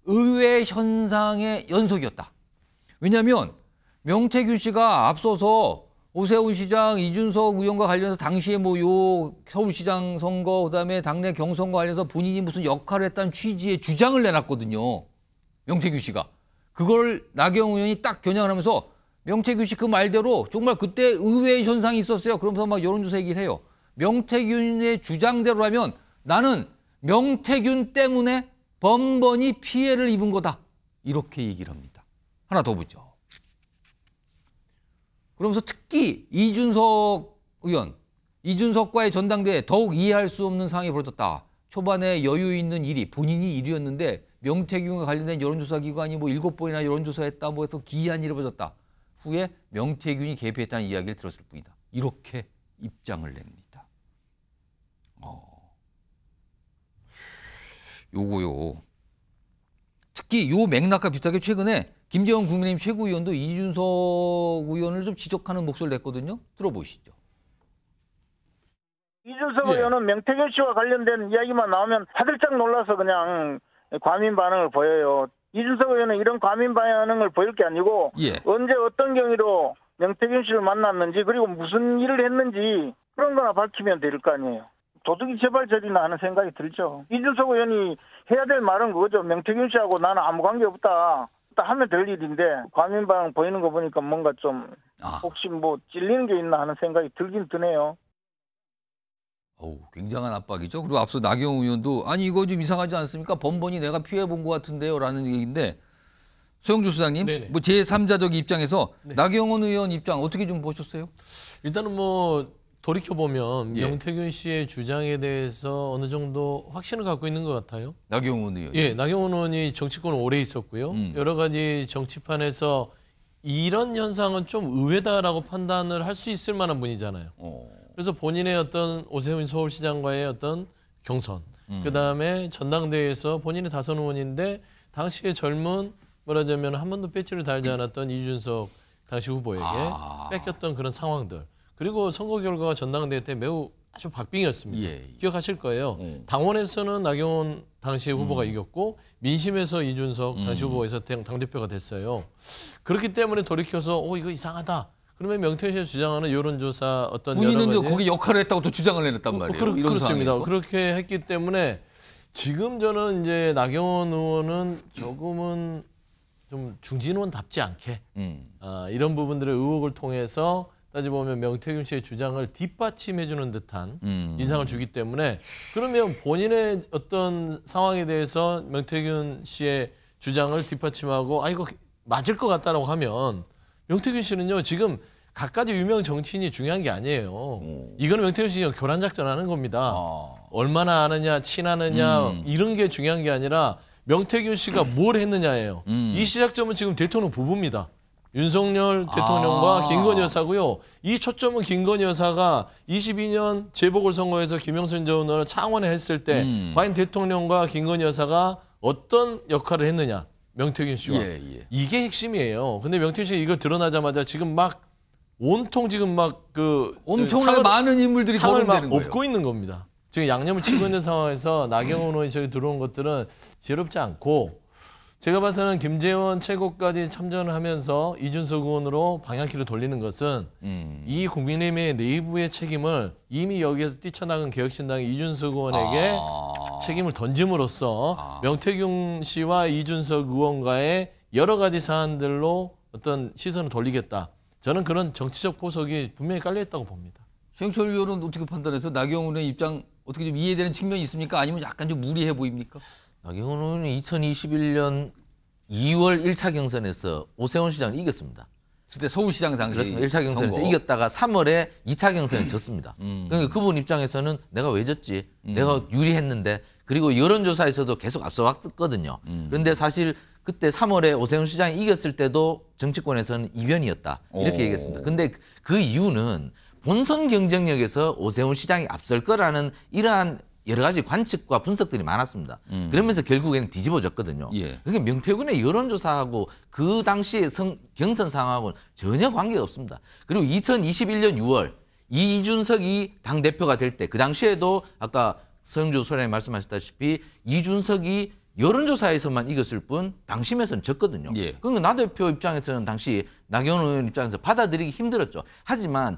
의회 현상의 연속이었다. 왜냐하면 명태균 씨가 앞서서 오세훈 시장, 이준석 의원과 관련해서 당시에 뭐요 서울시장 선거 그다음에 당내 경선과 관련해서 본인이 무슨 역할을 했다는 취지의 주장을 내놨거든요. 명태규 씨가. 그걸 나경원 의원이 딱 겨냥을 하면서 명태규 씨그 말대로 정말 그때 의외의 현상이 있었어요. 그러면서 막 여론조사 얘기를 해요. 명태균의 주장대로라면 나는 명태균 때문에 번번이 피해를 입은 거다. 이렇게 얘기를 합니다. 하나 더 보죠. 그러면서 특히 이준석 의원, 이준석과의 전당대회 더욱 이해할 수 없는 상황이 벌어졌다. 초반에 여유 있는 일이 본인이 1위였는데 명태균과 관련된 여론조사 기관이 뭐 일곱 번이나 여론조사했다 뭐 해서 기이한 일이 벌어졌다. 후에 명태균이 개입했다는 이야기를 들었을 뿐이다. 이렇게 입장을 냅니다. 어. 요거요. 특히 요 맥락과 비슷하게 최근에 김재원 국민의힘 최고위원도 이준석 의원을 좀 지적하는 목소리를 냈거든요. 들어보시죠. 이준석 예. 의원은 명태균 씨와 관련된 이야기만 나오면 화들짝 놀라서 그냥 과민 반응을 보여요. 이준석 의원은 이런 과민 반응을 보일 게 아니고 예. 언제 어떤 경위로 명태균 씨를 만났는지 그리고 무슨 일을 했는지 그런 거나 밝히면 될 거 아니에요. 도둑이 제발 저리나 하는 생각이 들죠. 이준석 의원이 해야 될 말은 그거죠. 명태균 씨하고 나는 아무 관계 없다. 하면 될 일인데 과민방 보이는 거 보니까 뭔가 좀 아. 혹시 뭐 찔리는 게 있나 하는 생각이 들긴 드네요. 어 굉장한 압박이죠. 그리고 앞서 나경 의원도 아니 이거 좀 이상하지 않습니까? 번번이 내가 피해 본 것 같은데요라는 얘기인데 소영주 수장님, 네, 네. 뭐 제3자적 입장에서 네. 나경원 의원 입장 어떻게 좀 보셨어요? 일단은 뭐 돌이켜보면 예. 명태균 씨의 주장에 대해서 어느 정도 확신을 갖고 있는 것 같아요. 나경원 의원. 예, 나경원 의원이 정치권을 오래 있었고요. 음. 여러 가지 정치판에서 이런 현상은 좀 의외다라고 판단을 할 수 있을 만한 분이잖아요. 어. 그래서 본인의 어떤 오세훈 서울시장과의 어떤 경선, 음. 그다음에 전당대회에서 본인이 다선 의원인데 당시의 젊은 뭐라자면 한 번도 배지를 달지 않았던 이준석 당시 후보에게 아. 뺏겼던 그런 상황들. 그리고 선거 결과가 전당대회 때 매우 아주 박빙이었습니다. 예, 예. 기억하실 거예요. 음. 당원에서는 나경원 당시 음. 후보가 음. 이겼고 민심에서 이준석 음. 당시 음. 후보에서 당 대표가 됐어요. 그렇기 때문에 돌이켜서 오 어, 이거 이상하다. 그러면 명태 씨가 주장하는 여론조사 어떤 본인은 거기 역할을 했다고 또 주장을 내놨단 말이에요. 어, 그렇, 습니다 그렇게 했기 때문에 지금 저는 이제 나경원 의원은 조금은 좀 중진원답지 않게 음. 아, 이런 부분들의 의혹을 통해서 따지보면 명태균 씨의 주장을 뒷받침해주는 듯한 음. 인상을 주기 때문에 그러면 본인의 어떤 상황에 대해서 명태균 씨의 주장을 뒷받침하고 아 이거 맞을 것 같다라고 하면 명태균 씨는요 지금 각가지 유명 정치인이 중요한 게 아니에요. 이거는 명태균 씨가 교란 작전하는 겁니다. 아. 얼마나 아느냐 친하느냐 음. 이런 게 중요한 게 아니라 명태균 씨가 뭘 했느냐예요. 음. 이 시작점은 지금 대통령 부부입니다. 윤석열 대통령과 아. 김건희 여사고요. 이 초점은 김건희 여사가 22년 재보궐선거에서 김영선 전 의원을 창원에 했을 때 음. 과연 대통령과 김건희 여사가 어떤 역할을 했느냐. 명태균 씨와. 예, 예. 이게 핵심이에요. 근데 명태균 씨가 이걸 드러나자마자 지금 막 온통 지금 막 그 엄청나게 많은 인물들이 상을 막 업고 있는 겁니다. 지금 양념을 치고 있는 상황에서 나경원 의원이 저기 들어온 것들은 지혜롭지 않고 제가 봐서는 김재원 최고까지 참전을 하면서 이준석 의원으로 방향키를 돌리는 것은 음. 이 국민의힘의 내부의 책임을 이미 여기에서 뛰쳐나간 개혁신당의 이준석 의원에게 아. 책임을 던짐으로써 아. 명태경 씨와 이준석 의원과의 여러 가지 사안들로 어떤 시선을 돌리겠다. 저는 그런 정치적 포석이 분명히 깔려있다고 봅니다. 최영철 의원은 어떻게 판단해서 나경원의 입장 어떻게 좀 이해되는 측면이 있습니까? 아니면 약간 좀 무리해 보입니까? 나경원 의원이 2021년 2월 1차 경선에서 오세훈 시장을 이겼습니다. 그때 서울시장 당시 그렇습니다. 1차 경선에서 선거. 이겼다가 3월에 2차 경선에 졌습니다. 음. 음. 그러니까 그분 입장에서는 내가 왜 졌지? 음. 내가 유리했는데 그리고 여론조사에서도 계속 앞서왔거든요. 음. 그런데 사실 그때 3월에 오세훈 시장이 이겼을 때도 정치권에서는 이변이었다 이렇게 오. 얘기했습니다. 근데 그 이유는 본선 경쟁력에서 오세훈 시장이 앞설 거라는 이러한 여러 가지 관측과 분석들이 많았습니다. 음. 그러면서 결국에는 뒤집어졌거든요. 예. 그게 명태군의 여론조사하고 그 당시의 성, 경선 상황하고는 전혀 관계가 없습니다. 그리고 2021년 6월 이준석이 당대표가 될 때 그 당시에도 아까 서영주 소장님 말씀하셨다시피 이준석이 여론조사에서만 이겼을 뿐 당심에서는 졌거든요. 예. 그러니까 나 대표 입장에서는 당시 나경원 의원 입장에서 받아들이기 힘들었죠. 하지만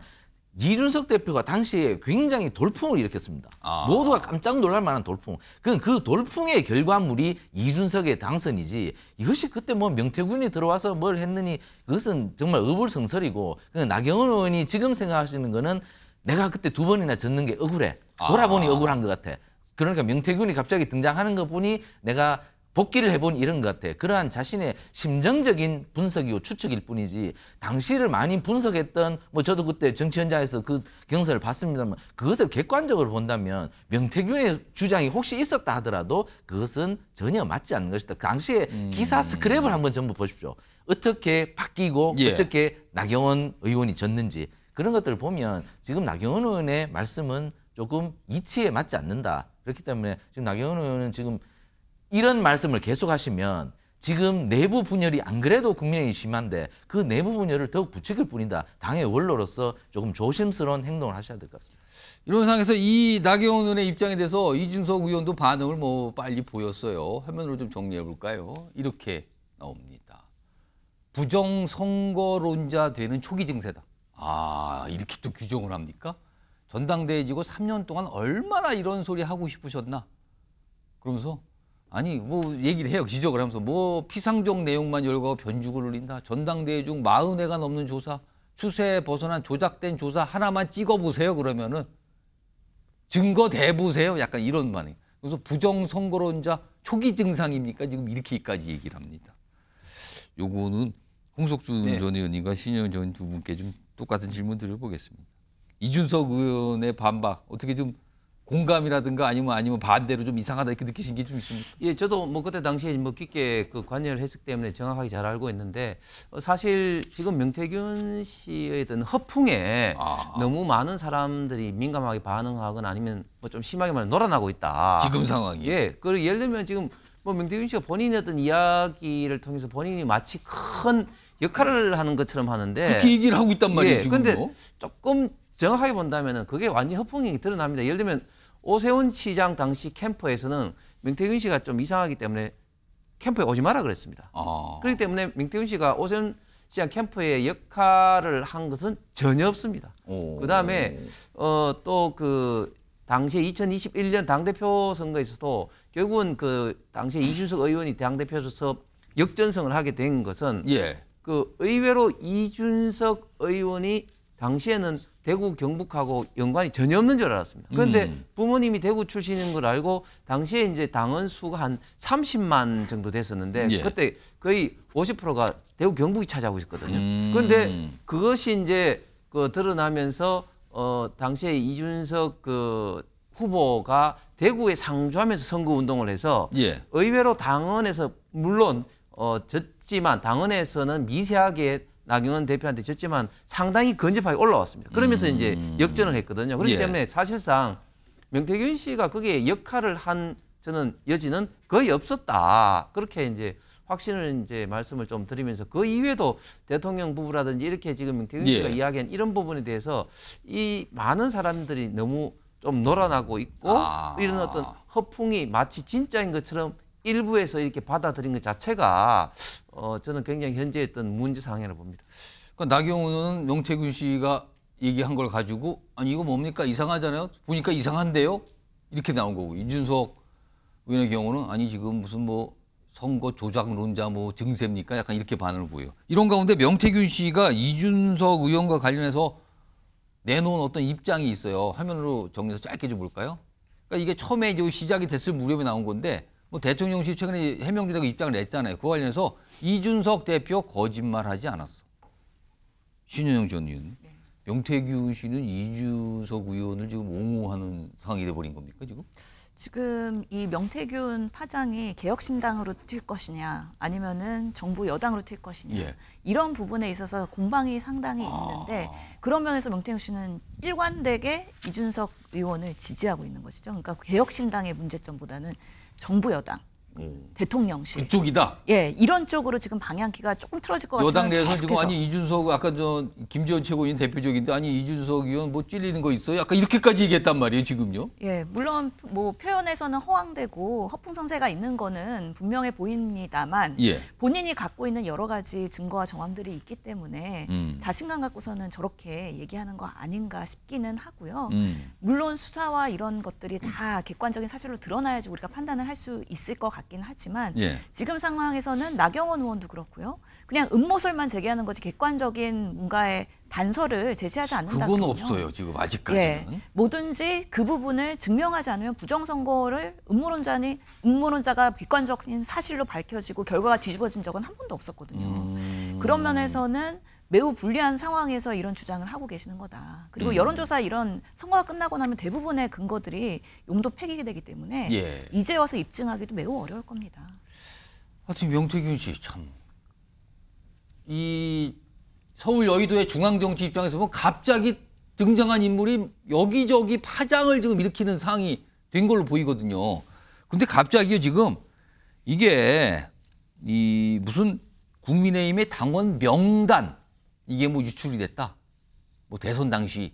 이준석 대표가 당시에 굉장히 돌풍을 일으켰습니다. 아. 모두가 깜짝 놀랄 만한 돌풍. 그건 그 돌풍의 결과물이 이준석의 당선이지 이것이 그때 뭐 명태군이 들어와서 뭘 했느니 그것은 정말 의불성설이고 그 나경원 의원이 지금 생각하시는 거는 내가 그때 두 번이나 졌는 게 억울해. 돌아보니 아. 억울한 것 같아. 그러니까 명태균이 갑자기 등장하는 것 보니 내가 복귀를 해본 이런 것 같아. 그러한 자신의 심정적인 분석이고 추측일 뿐이지 당시를 많이 분석했던 뭐 저도 그때 정치 현장에서 그 경선을 봤습니다만 그것을 객관적으로 본다면 명태균의 주장이 혹시 있었다 하더라도 그것은 전혀 맞지 않는 것이다. 그 당시에 음. 기사 스크랩을 한번 전부 보십시오. 어떻게 바뀌고 예. 어떻게 나경원 의원이 졌는지 그런 것들을 보면 지금 나경원 의원의 말씀은 조금 이치에 맞지 않는다. 그렇기 때문에 지금 나경원 의원은 지금 이런 말씀을 계속 하시면 지금 내부 분열이 안 그래도 국민의힘이 심한데 그 내부 분열을 더욱 부추길 뿐이다. 당의 원로로서 조금 조심스러운 행동을 하셔야 될 것 같습니다. 이런 상황에서 이 나경원 의원의 입장에 대해서 이준석 의원도 반응을 뭐 빨리 보였어요. 화면으로 좀 정리해 볼까요? 이렇게 나옵니다. 부정선거론자 되는 초기 증세다. 아 이렇게 또 규정을 합니까? 전당대회 지고 3년 동안 얼마나 이런 소리 하고 싶으셨나? 그러면서 아니 뭐 얘기를 해요 지적을 하면서 뭐 피상적 내용만 열거고 변죽을 울린다 전당대회 중 마흔 회가 넘는 조사 추세에 벗어난 조작된 조사 하나만 찍어보세요 그러면은 증거 대보세요 약간 이런 반응 그래서 부정선거론자 초기 증상입니까 지금 이렇게까지 얘기를 합니다 요거는 홍석준 네. 전 의원님과 신영전 두 분께 좀 똑같은 질문 드려보겠습니다 이준석 의원의 반박 어떻게 좀 공감이라든가 아니면 아니면 반대로 좀 이상하다 이렇게 느끼신 게 좀 있습니까? 예, 저도 뭐 그때 당시에 뭐 깊게 그 관여를 했기 때문에 정확하게 잘 알고 있는데 어, 사실 지금 명태균 씨의 어떤 허풍에 아. 너무 많은 사람들이 민감하게 반응하거나 아니면 뭐 좀 심하게 말해 놀아나고 있다. 지금 상황이. 예, 그 예를 들면 지금 뭐 명태균 씨가 본인의 어떤 이야기를 통해서 본인이 마치 큰 역할을 하는 것처럼 하는데 그렇게 얘기를 하고 있단 말이에요. 예, 지금 근데 조금 정확하게 본다면 은 그게 완전 허풍이 드러납니다. 예를 들면 오세훈 시장 당시 캠프에서는 명태균 씨가 좀 이상하기 때문에 캠프에 오지 마라 그랬습니다. 아. 그렇기 때문에 명태균 씨가 오세훈 시장 캠프의 역할을 한 것은 전혀 없습니다. 오. 그다음에 어, 또그당시 2021년 당대표 선거에서도 결국은 그당시 이준석 의원이 당대표로서 역전성을 하게 된 것은 예. 그 의외로 이준석 의원이 당시에는 대구 경북하고 연관이 전혀 없는 줄 알았습니다. 그런데 음. 부모님이 대구 출신인 걸 알고 당시에 이제 당원 수가 한 30만 정도 됐었는데 예. 그때 거의 50%가 대구 경북이 차지하고 있었거든요. 음. 그런데 그것이 이제 그 드러나면서 어 당시에 이준석 그 후보가 대구에 상주하면서 선거 운동을 해서 예. 의외로 당원에서 물론 어 졌지만 당원에서는 미세하게 나경원 대표한테 졌지만 상당히 건접하게 올라왔습니다. 그러면서 음. 이제 역전을 했거든요. 그렇기 예. 때문에 사실상 명태균 씨가 그게 역할을 한 저는 여지는 거의 없었다. 그렇게 이제 확신을 이제 말씀을 좀 드리면서 그 이외에도 대통령 부부라든지 이렇게 지금 명태균 예. 씨가 이야기한 이런 부분에 대해서 이 많은 사람들이 너무 좀 놀아나고 있고 아. 이런 어떤 허풍이 마치 진짜인 것처럼 일부에서 이렇게 받아들인 것 자체가 어, 저는 굉장히 현재 있던 문제 상황이라고 봅니다. 그러니까 나경원은 명태균 씨가 얘기한 걸 가지고 아니 이거 뭡니까 이상하잖아요. 보니까 이상한데요. 이렇게 나온 거고 이준석 의원의 경우는 아니 지금 무슨 뭐 선거 조작론자 뭐 증세입니까? 약간 이렇게 반응을 보여 이런 가운데 명태균 씨가 이준석 의원과 관련해서 내놓은 어떤 입장이 있어요. 화면으로 정리해서 짧게 좀 볼까요? 그러니까 이게 처음에 이제 시작이 됐을 무렵에 나온 건데 뭐 대통령실 최근에 해명주다가 입장을 냈잖아요. 그 관련해서 이준석 대표 거짓말하지 않았어. 신현영 전 의원, 네. 명태규 씨는 이준석 의원을 지금 옹호하는 상황이 돼버린 겁니까 지금? 지금 이 명태균 파장이 개혁신당으로 튈 것이냐 아니면은 정부 여당으로 튈 것이냐 예. 이런 부분에 있어서 공방이 상당히 아. 있는데 그런 면에서 명태균 씨는 일관되게 이준석 의원을 지지하고 있는 것이죠. 그러니까 개혁신당의 문제점보다는 정부 여당 음. 대통령실 그쪽이다. 예, 이런 쪽으로 지금 방향키가 조금 틀어질 것 같아요. 여당 내에서 지금 아니 이준석 아까 저 김재원 최고위원 대표적인데 아니 이준석 의원 뭐 찔리는 거 있어요? 아까 이렇게까지 얘기했단 말이에요 지금요. 예, 물론 뭐 표현에서는 허황되고 허풍성세가 있는 거는 분명해 보입니다만 예. 본인이 갖고 있는 여러 가지 증거와 정황들이 있기 때문에 음. 자신감 갖고서는 저렇게 얘기하는 거 아닌가 싶기는 하고요. 음. 물론 수사와 이런 것들이 다 객관적인 사실로 드러나야지 우리가 판단을 할 수 있을 것 같아요. 같긴 하지만 예. 지금 상황에서는 나경원 의원도 그렇고요. 그냥 음모설만 제기하는 거지 객관적인 뭔가의 단서를 제시하지 않는다. 그건 없어요. 지금 아직까지는. 예. 뭐든지 그 부분을 증명하지 않으면 부정선거를 음모론자니 음모론자가 객관적인 사실로 밝혀지고 결과가 뒤집어진 적은 한 번도 없었거든요. 음... 그런 면에서는 매우 불리한 상황에서 이런 주장을 하고 계시는 거다. 그리고 음. 여론조사 이런 선거가 끝나고 나면 대부분의 근거들이 용도 폐기되기 때문에 예. 이제 와서 입증하기도 매우 어려울 겁니다. 하여튼 명태균 씨 참 이 서울 여의도의 중앙정치 입장에서 보면 갑자기 등장한 인물이 여기저기 파장을 지금 일으키는 상황이 된 걸로 보이거든요. 근데 갑자기요 지금 이게 이 무슨 국민의힘의 당원 명단 이게 뭐 유출이 됐다. 뭐 대선 당시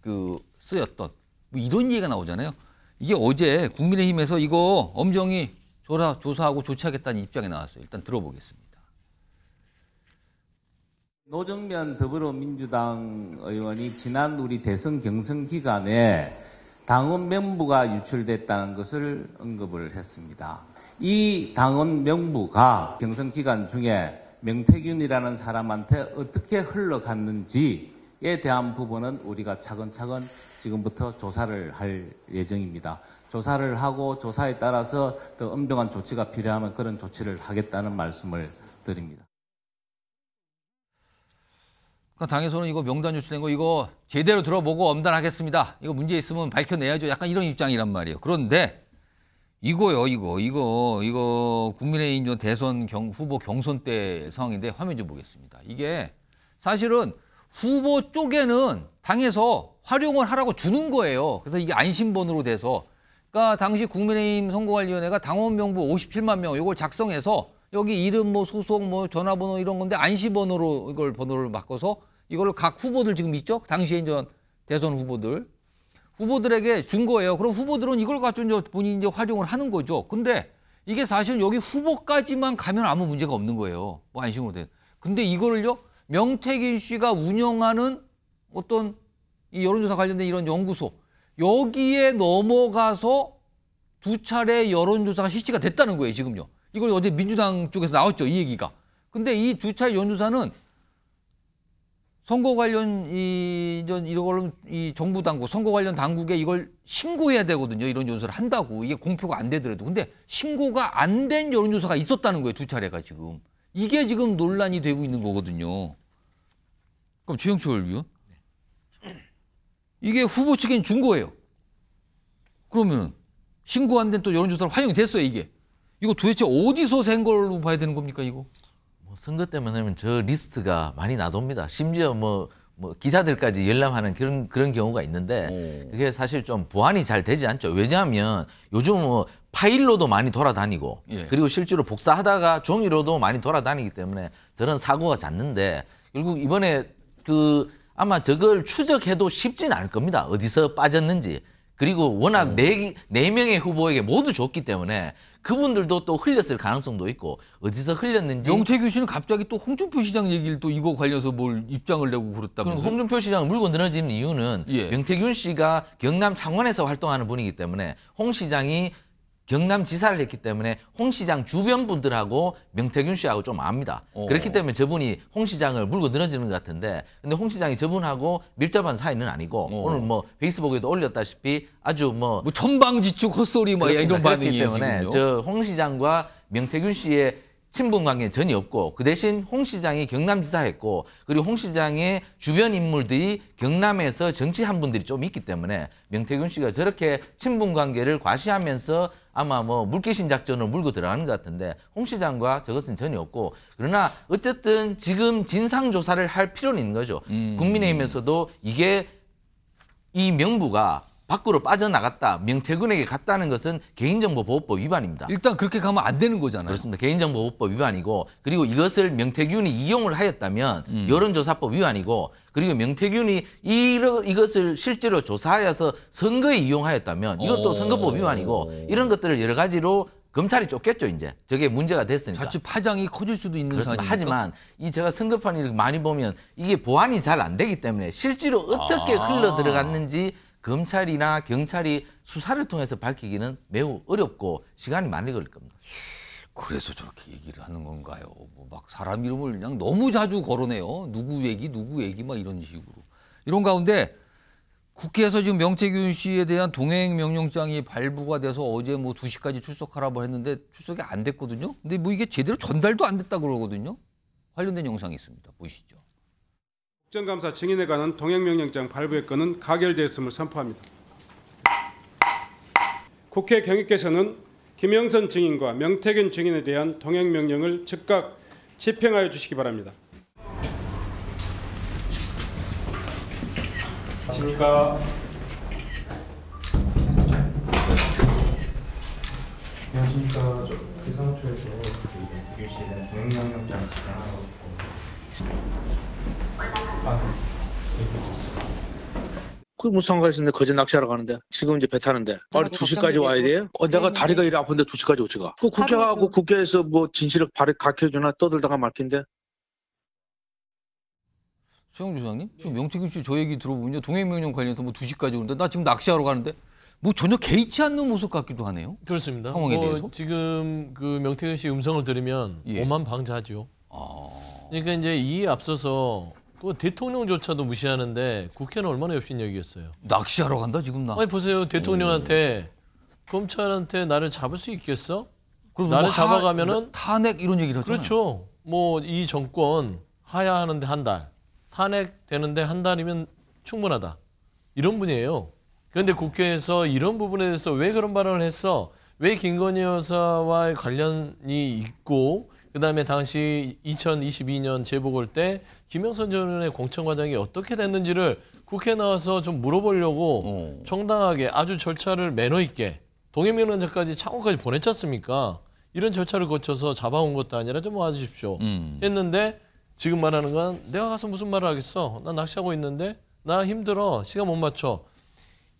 그 쓰였던 뭐 이런 얘기가 나오잖아요. 이게 어제 국민의힘에서 이거 엄정히 조사, 조사하고 조치하겠다는 입장이 나왔어요. 일단 들어보겠습니다. 노정면 더불어민주당 의원이 지난 우리 대선 경선 기간에 당원 명부가 유출됐다는 것을 언급을 했습니다. 이 당원 명부가 경선 기간 중에 명태균이라는 사람한테 어떻게 흘러갔는지에 대한 부분은 우리가 차근차근 지금부터 조사를 할 예정입니다. 조사를 하고 조사에 따라서 더 엄정한 조치가 필요하면 그런 조치를 하겠다는 말씀을 드립니다. 그러니까 당에서는 이거 명단 유출된 거 이거 제대로 들어보고 엄단하겠습니다. 이거 문제 있으면 밝혀내야죠. 약간 이런 입장이란 말이에요. 그런데 이거요, 이거, 이거, 이거 국민의힘 대선 경, 후보 경선 때 상황인데 화면 좀 보겠습니다. 이게 사실은 후보 쪽에는 당에서 활용을 하라고 주는 거예요. 그래서 이게 안심번호로 돼서 그러니까 당시 국민의힘 선거관리위원회가 당원 명부 57만 명 이걸 작성해서 여기 이름 뭐 소속 뭐 전화번호 이런 건데 안심번호로 이걸 번호를 바꿔서 이걸 각 후보들 지금 있죠? 당시에 이제 대선 후보들 후보들에게 준 거예요. 그럼 후보들은 이걸 갖춘 고 본인이 이제 활용을 하는 거죠. 근데 이게 사실 여기 후보까지만 가면 아무 문제가 없는 거예요. 뭐 안심호대. 근데 이거를요 명태균 씨가 운영하는 어떤 이 여론조사 관련된 이런 연구소 여기에 넘어가서 두 차례 여론조사가 실시가 됐다는 거예요 지금요. 이걸 어제 민주당 쪽에서 나왔죠 이 얘기가. 근데 이 두 차례 여론조사는 선거 관련 이 이런 이 정부 당국 선거 관련 당국에 이걸 신고해야 되거든요. 이런 조사를 한다고 이게 공표가 안 되더라도 근데 신고가 안 된 여론조사가 있었다는 거예요. 두 차례가 지금 이게 지금 논란이 되고 있는 거거든요. 그럼 최영철 위원 이게 후보 측엔 준 거예요. 그러면 신고 안 된 또 여론조사를 활용이 됐어요. 이게 이거 도대체 어디서 센 걸로 봐야 되는 겁니까 이거? 뭐 선거 때만 하면 저 리스트가 많이 나돕니다. 심지어 뭐, 뭐 기사들까지 열람하는 그런 그런 경우가 있는데 오. 그게 사실 좀 보완이 잘 되지 않죠. 왜냐하면 요즘 뭐 파일로도 많이 돌아다니고 예. 그리고 실제로 복사하다가 종이로도 많이 돌아다니기 때문에 저런 사고가 잦는데 결국 이번에 그 아마 저걸 추적해도 쉽진 않을 겁니다. 어디서 빠졌는지. 그리고 워낙 음. 네, 네 명의 후보에게 모두 줬기 때문에 그분들도 또 흘렸을 가능성도 있고 어디서 흘렸는지 영태규 씨는 갑자기 또 홍준표 시장 얘기를 또 이거 관련해서 뭘 입장을 내고 그랬다면서 그럼 홍준표 시장 물고 늘어지는 이유는 예. 영태균 씨가 경남 창원에서 활동하는 분이기 때문에 홍 시장이 경남지사를 했기 때문에 홍 시장 주변 분들하고 명태균 씨하고 좀 압니다. 오. 그렇기 때문에 저분이 홍 시장을 물고 늘어지는 것 같은데 근데 홍 시장이 저분하고 밀접한 사이는 아니고 오. 오늘 뭐 페이스북에도 올렸다시피 아주 뭐, 뭐 전방지축 헛소리 뭐 이런 반응이 때문에 저홍 시장과 명태균 씨의 친분 관계 전혀 없고 그 대신 홍 시장이 경남지사 했고 그리고 홍 시장의 주변 인물들이 경남에서 정치한 분들이 좀 있기 때문에 명태균 씨가 저렇게 친분 관계를 과시하면서 아마 뭐 물귀신 작전을 물고 들어가는 것 같은데 홍 시장과 저것은 전혀 없고 그러나 어쨌든 지금 진상 조사를 할 필요는 있는 거죠. 음. 국민의힘에서도 이게 이 명부가 밖으로 빠져나갔다, 명태균에게 갔다는 것은 개인정보보호법 위반입니다. 일단 그렇게 가면 안 되는 거잖아요. 그렇습니다. 개인정보보호법 위반이고 그리고 이것을 명태균이 이용을 하였다면 음. 여론조사법 위반이고 그리고 명태균이 이러, 이것을 실제로 조사하여서 선거에 이용하였다면 이것도 오. 선거법 위반이고 이런 것들을 여러 가지로 검찰이 쫓겠죠 이제 저게 문제가 됐으니까 자칫 파장이 커질 수도 있는 그렇습니다. 하지만 이 제가 선거판을 많이 보면 이게 보완이 잘 안 되기 때문에 실제로 어떻게 아. 흘러 들어갔는지 검찰이나 경찰이 수사를 통해서 밝히기는 매우 어렵고 시간이 많이 걸릴 겁니다. 그래서 저렇게 얘기를 하는 건가요? 뭐 막 사람 이름을 그냥 너무 자주 거론해요. 누구 얘기, 누구 얘기 막 이런 식으로. 이런 가운데 국회에서 지금 명태균 씨에 대한 동행 명령장이 발부가 돼서 어제 뭐 2시까지 출석하라고 했는데 출석이 안 됐거든요. 근데 뭐 이게 제대로 전달도 안 됐다 고 그러거든요. 관련된 영상이 있습니다. 보시죠. 국정감사 증인에 관한 동행명령장 발부의 건은 가결되었음을 선포합니다. 국회 경위께서는 김영선 증인과 명태균 증인에 대한 동행명령을 즉각 집행하여 주시기 바랍니다. 안녕하니까 안녕하십니까. 기상처에서 그 유씨에 동행명령장 집행하고 있고 그게 무슨 상관있는데 이 거제 낚시하러 가는데 지금 이제 배 타는데 아, 아니 2시까지 와야 돼요? 어, 내가 네, 다리가 네. 이리 아픈데 2시까지 오지가 그 국회 가고 그 국회에서 뭐 진실을 발에 가르쳐주나 떠들다가 말긴데 최영주 장님 네. 명태균 씨 저 얘기 들어보면 동해명령 관련해서 뭐 2시까지 오는데 나 지금 낚시하러 가는데 뭐 전혀 개의치 않는 모습 같기도 하네요 그렇습니다 상황에 뭐 대해서 지금 그 명태균 씨 음성을 들으면 예. 오만 방자죠 아... 그러니까 이제 이에 앞서서 그 대통령조차도 무시하는데 국회는 얼마나 엽신여기겠어요. 낚시하러 간다 지금 나. 아니 보세요 대통령한테 오. 검찰한테 나를 잡을 수 있겠어? 나를 뭐 잡아가면은 탄핵 이런 얘기를 하잖아요. 그렇죠. 뭐 이 정권 하야하는데 한 달, 탄핵 되는데 한 달이면 충분하다. 이런 분이에요. 그런데 국회에서 이런 부분에 대해서 왜 그런 발언을 했어? 왜 김건희 여사와의 관련이 있고 그다음에 당시 2022년 재보궐 때 김영선 전 의원의 공천과정이 어떻게 됐는지를 국회 에 나와서 좀 물어보려고 어. 정당하게 아주 절차를 매너 있게 동해민원장까지 창원까지 보냈지 않습니까? 이런 절차를 거쳐서 잡아온 것도 아니라 좀 와주십시오 음. 했는데 지금 말하는 건 내가 가서 무슨 말을 하겠어? 나 낚시하고 있는데 나 힘들어 시간 못 맞춰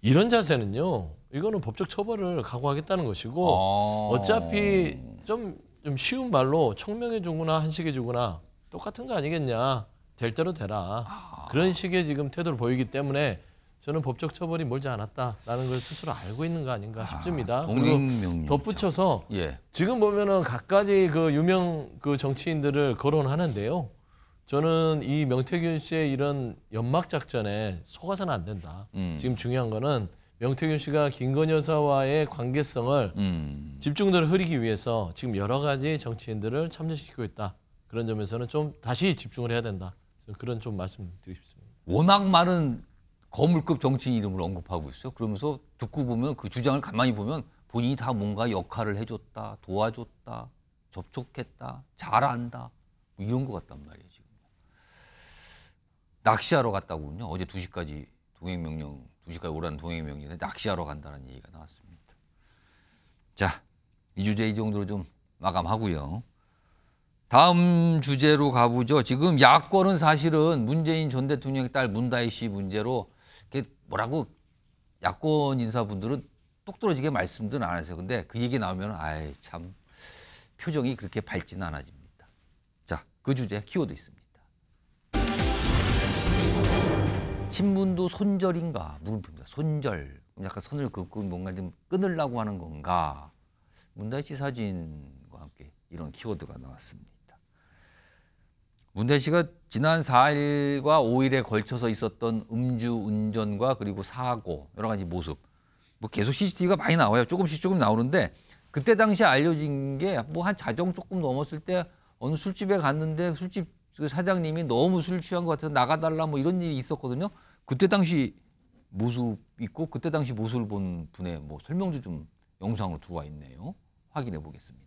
이런 자세는요 이거는 법적 처벌을 각오하겠다는 것이고 아. 어차피 좀좀 쉬운 말로 청명해 주거나 한식해 주거나 똑같은 거 아니겠냐. 될 대로 되라. 아. 그런 식의 지금 태도를 보이기 때문에 저는 법적 처벌이 멀지 않았다라는 걸 스스로 알고 있는 거 아닌가 아, 싶습니다. 아, 그리고 덧붙여서 예. 지금 보면은 각가지 그 유명 그 정치인들을 거론하는데요. 저는 이 명태균 씨의 이런 연막 작전에 속아서는 안 된다. 음. 지금 중요한 거는 명태균 씨가 김건 여사와의 관계성을 음. 집중도를 흐리기 위해서 지금 여러 가지 정치인들을 참여시키고 있다. 그런 점에서는 좀 다시 집중을 해야 된다. 그런 좀 말씀드리고 싶습니다. 워낙 많은 거물급 정치인 이름을 언급하고 있어요. 그러면서 듣고 보면 그 주장을 가만히 보면 본인이 다 뭔가 역할을 해줬다, 도와줬다, 접촉했다, 잘한다 뭐 이런 것 같단 말이에요. 지금 낚시하러 갔다고 요 어제 2시까지 동행명령 2시까지 오라는 동행 명령에 낚시하러 간다는 얘기가 나왔습니다. 자, 이 주제 이 정도로 좀 마감하고요. 다음 주제로 가보죠. 지금 야권은 사실은 문재인 전 대통령의 딸 문다희 씨 문제로 뭐라고 야권 인사분들은 똑 떨어지게 말씀들은 안 하세요. 근데 그 얘기 나오면 아이 참 표정이 그렇게 밝지는 않아집니다. 자, 그 주제 키워드 있습니다. 친분도 손절인가 물음표입니다. 손절 약간 손을 긋고 뭔가 좀 끊으려고 하는 건가 문다씨 사진과 함께 이런 키워드가 나왔습니다. 문대 씨가 지난 4일과 5일에 걸쳐서 있었던 음주 운전과 그리고 사고 여러 가지 모습 뭐 계속 CCTV가 많이 나와요. 조금씩 조금 나오는데 그때 당시 알려진 게 뭐 한 자정 조금 넘었을 때 어느 술집에 갔는데 술집 그 사장님이 너무 술 취한 것 같아서 나가달라 뭐 이런 일이 있었거든요. 그때 당시 모습 있고 그때 당시 모습을 본 분의 뭐 설명도 좀 영상으로 들어와 있네요. 확인해 보겠습니다.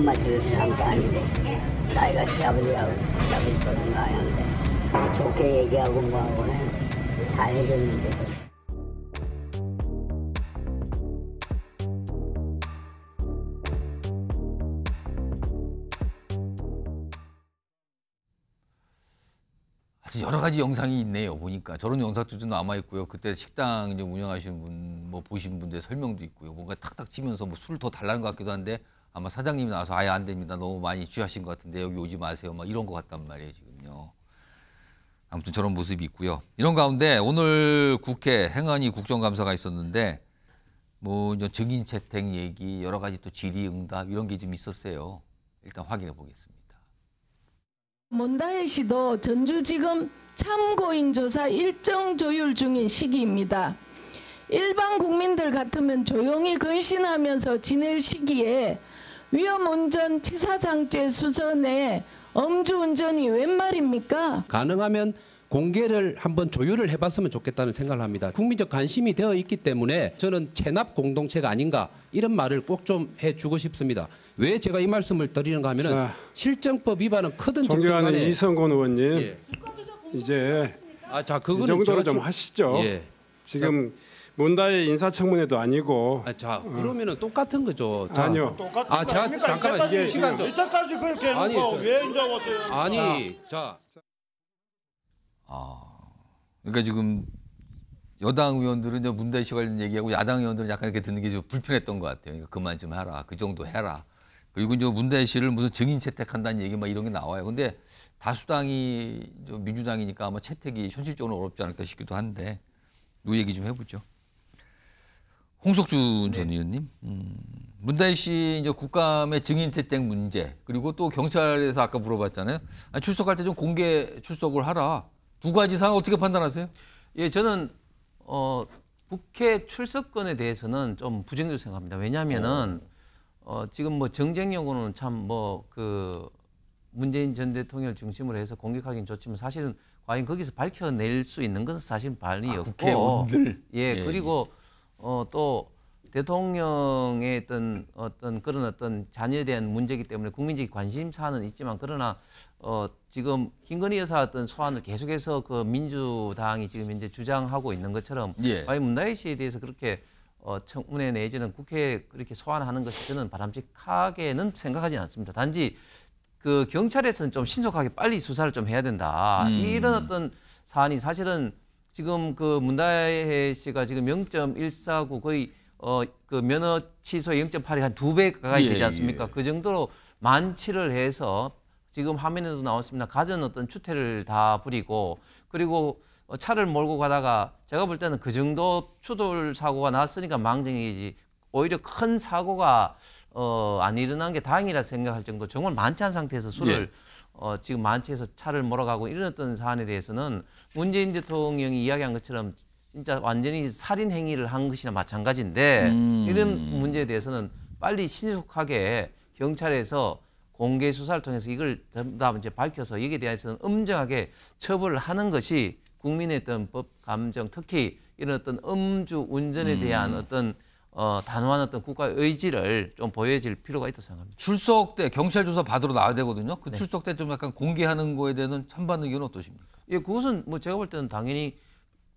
안 맞추는 사람도 아닌데 나이가 시아버지하고 시아버지 보는 나이인데 좋게 얘기하고 뭐하고는 다 해줬는데 여러 가지 영상이 있네요. 보니까 저런 영상들도 남아 있고요. 그때 식당 운영하시는 분, 뭐 보신 분들 설명도 있고요. 뭔가 탁탁 치면서 뭐술더 달라는 것 같기도 한데 아마 사장님이 나와서 아예 안 됩니다. 너무 많이 취하신 것 같은데 여기 오지 마세요. 막 이런 것 같단 말이에요 지금요. 아무튼 저런 모습이 있고요. 이런 가운데 오늘 국회 행안위 국정감사가 있었는데 뭐 증인 채택 얘기 여러 가지 또 질의응답 이런 게 좀 있었어요. 일단 확인해 보겠습니다. 몬다혜 씨도 전주지검 참고인 조사 일정 조율 중인 시기입니다. 일반 국민들 같으면 조용히 근신하면서 지낼 시기에 위험운전 치사상죄 수전에 음주운전이 웬 말입니까? 가능하면 공개를 한번 조율을 해봤으면 좋겠다는 생각을 합니다. 국민적 관심이 되어 있기 때문에 저는 체납 공동체가 아닌가 이런 말을 꼭 좀 해주고 싶습니다. 왜 제가 이 말씀을 드리는가 하면 실정법 위반은 크든 존경하는 이성곤 의원님 예. 이제 아, 자, 그거는 이 정도로 좀 하시죠. 예. 지금 자, 문다의 인사청문회도 아니고 아, 자 어. 그러면은 똑같은 거죠. 자, 아니요. 똑같은 아, 제가 잠깐만, 이게 시간 좀- 이때까지 그렇게 아니, 했는데 저- 왜 이제 어때요? 아니 자 아 그러니까 지금 여당 의원들은 이제 문대씨 관련 얘기하고 야당 의원들은 약간 이렇게 듣는 게 좀 불편했던 것 같아요. 그러니까 그만 좀 해라. 그 정도 해라. 그리고 이제 문대 씨를 무슨 증인 채택한다는 얘기 막 이런 게 나와요. 근데 다수당이 민주당이니까 아마 채택이 현실적으로 어렵지 않을까 싶기도 한데 요 얘기 좀 해보죠. 홍석준 네. 전 의원님. 음. 문다희 씨 이제 국감의 증인 태택 문제 그리고 또 경찰에서 아까 물어봤잖아요. 아니, 출석할 때 좀 공개 출석을 하라. 두 가지 사항 어떻게 판단하세요? 예, 저는 어, 국회 출석권에 대해서는 좀 부정적으로 생각합니다. 왜냐하면은 어, 지금 뭐 정쟁 용로는참 뭐 그 문재인 전 대통령을 중심으로 해서 공격하기는 좋지만 사실은 과연 거기서 밝혀낼 수 있는 것은 사실 발언이 아, 없고 국회의원들 예, 예 그리고 예. 어, 또 대통령의 어떤 어떤 그런 어떤 자녀에 대한 문제이기 때문에 국민적 관심 사안은 있지만 그러나 어, 지금 김건희 여사 어떤 소환을 계속해서 그 민주당이 지금 이제 주장하고 있는 것처럼 예. 과연 문다혜 씨에 대해서 그렇게 어, 청문회 내지는 국회에 그렇게 소환하는 것이 저는 바람직하게는 생각하지는 않습니다. 단지 그 경찰에서는 좀 신속하게 빨리 수사를 좀 해야 된다. 음. 이런 어떤 사안이 사실은 지금 그 문다혜 씨가 지금 0.149 거의 어, 그 면허 취소 0.8이 한 두 배 가까이 되지 예, 않습니까? 예. 그 정도로 만취를 해서 지금 화면에도 나왔습니다. 가전 어떤 추태를 다 부리고 그리고 어, 차를 몰고 가다가 제가 볼 때는 그 정도 추돌 사고가 났으니까 망정이지 오히려 큰 사고가 어, 안 일어난 게 다행이라 생각할 정도 정말 만취한 상태에서 술을 예. 어, 지금 만취해서 차를 몰아가고 이런 어떤 사안에 대해서는 문재인 대통령이 이야기한 것처럼 진짜 완전히 살인 행위를 한 것이나 마찬가지인데 음. 이런 문제에 대해서는 빨리 신속하게 경찰에서 공개 수사를 통해서 이걸 전부 이제 밝혀서 여기에 대해서는 엄정하게 처벌을 하는 것이 국민의 어떤 법 감정 특히 이런 어떤 음주 운전에 음. 대한 음. 어떤 어, 단호한 어떤 국가 의지를 의좀 보여질 필요가 있다고 생각합니다. 출석 때 경찰 조사 받으러 나와야 되거든요. 그 네. 출석 때 좀 약간 공개하는 거에 대한 찬반 의견은 어떠십니까? 예, 그것은 뭐 제가 볼 때는 당연히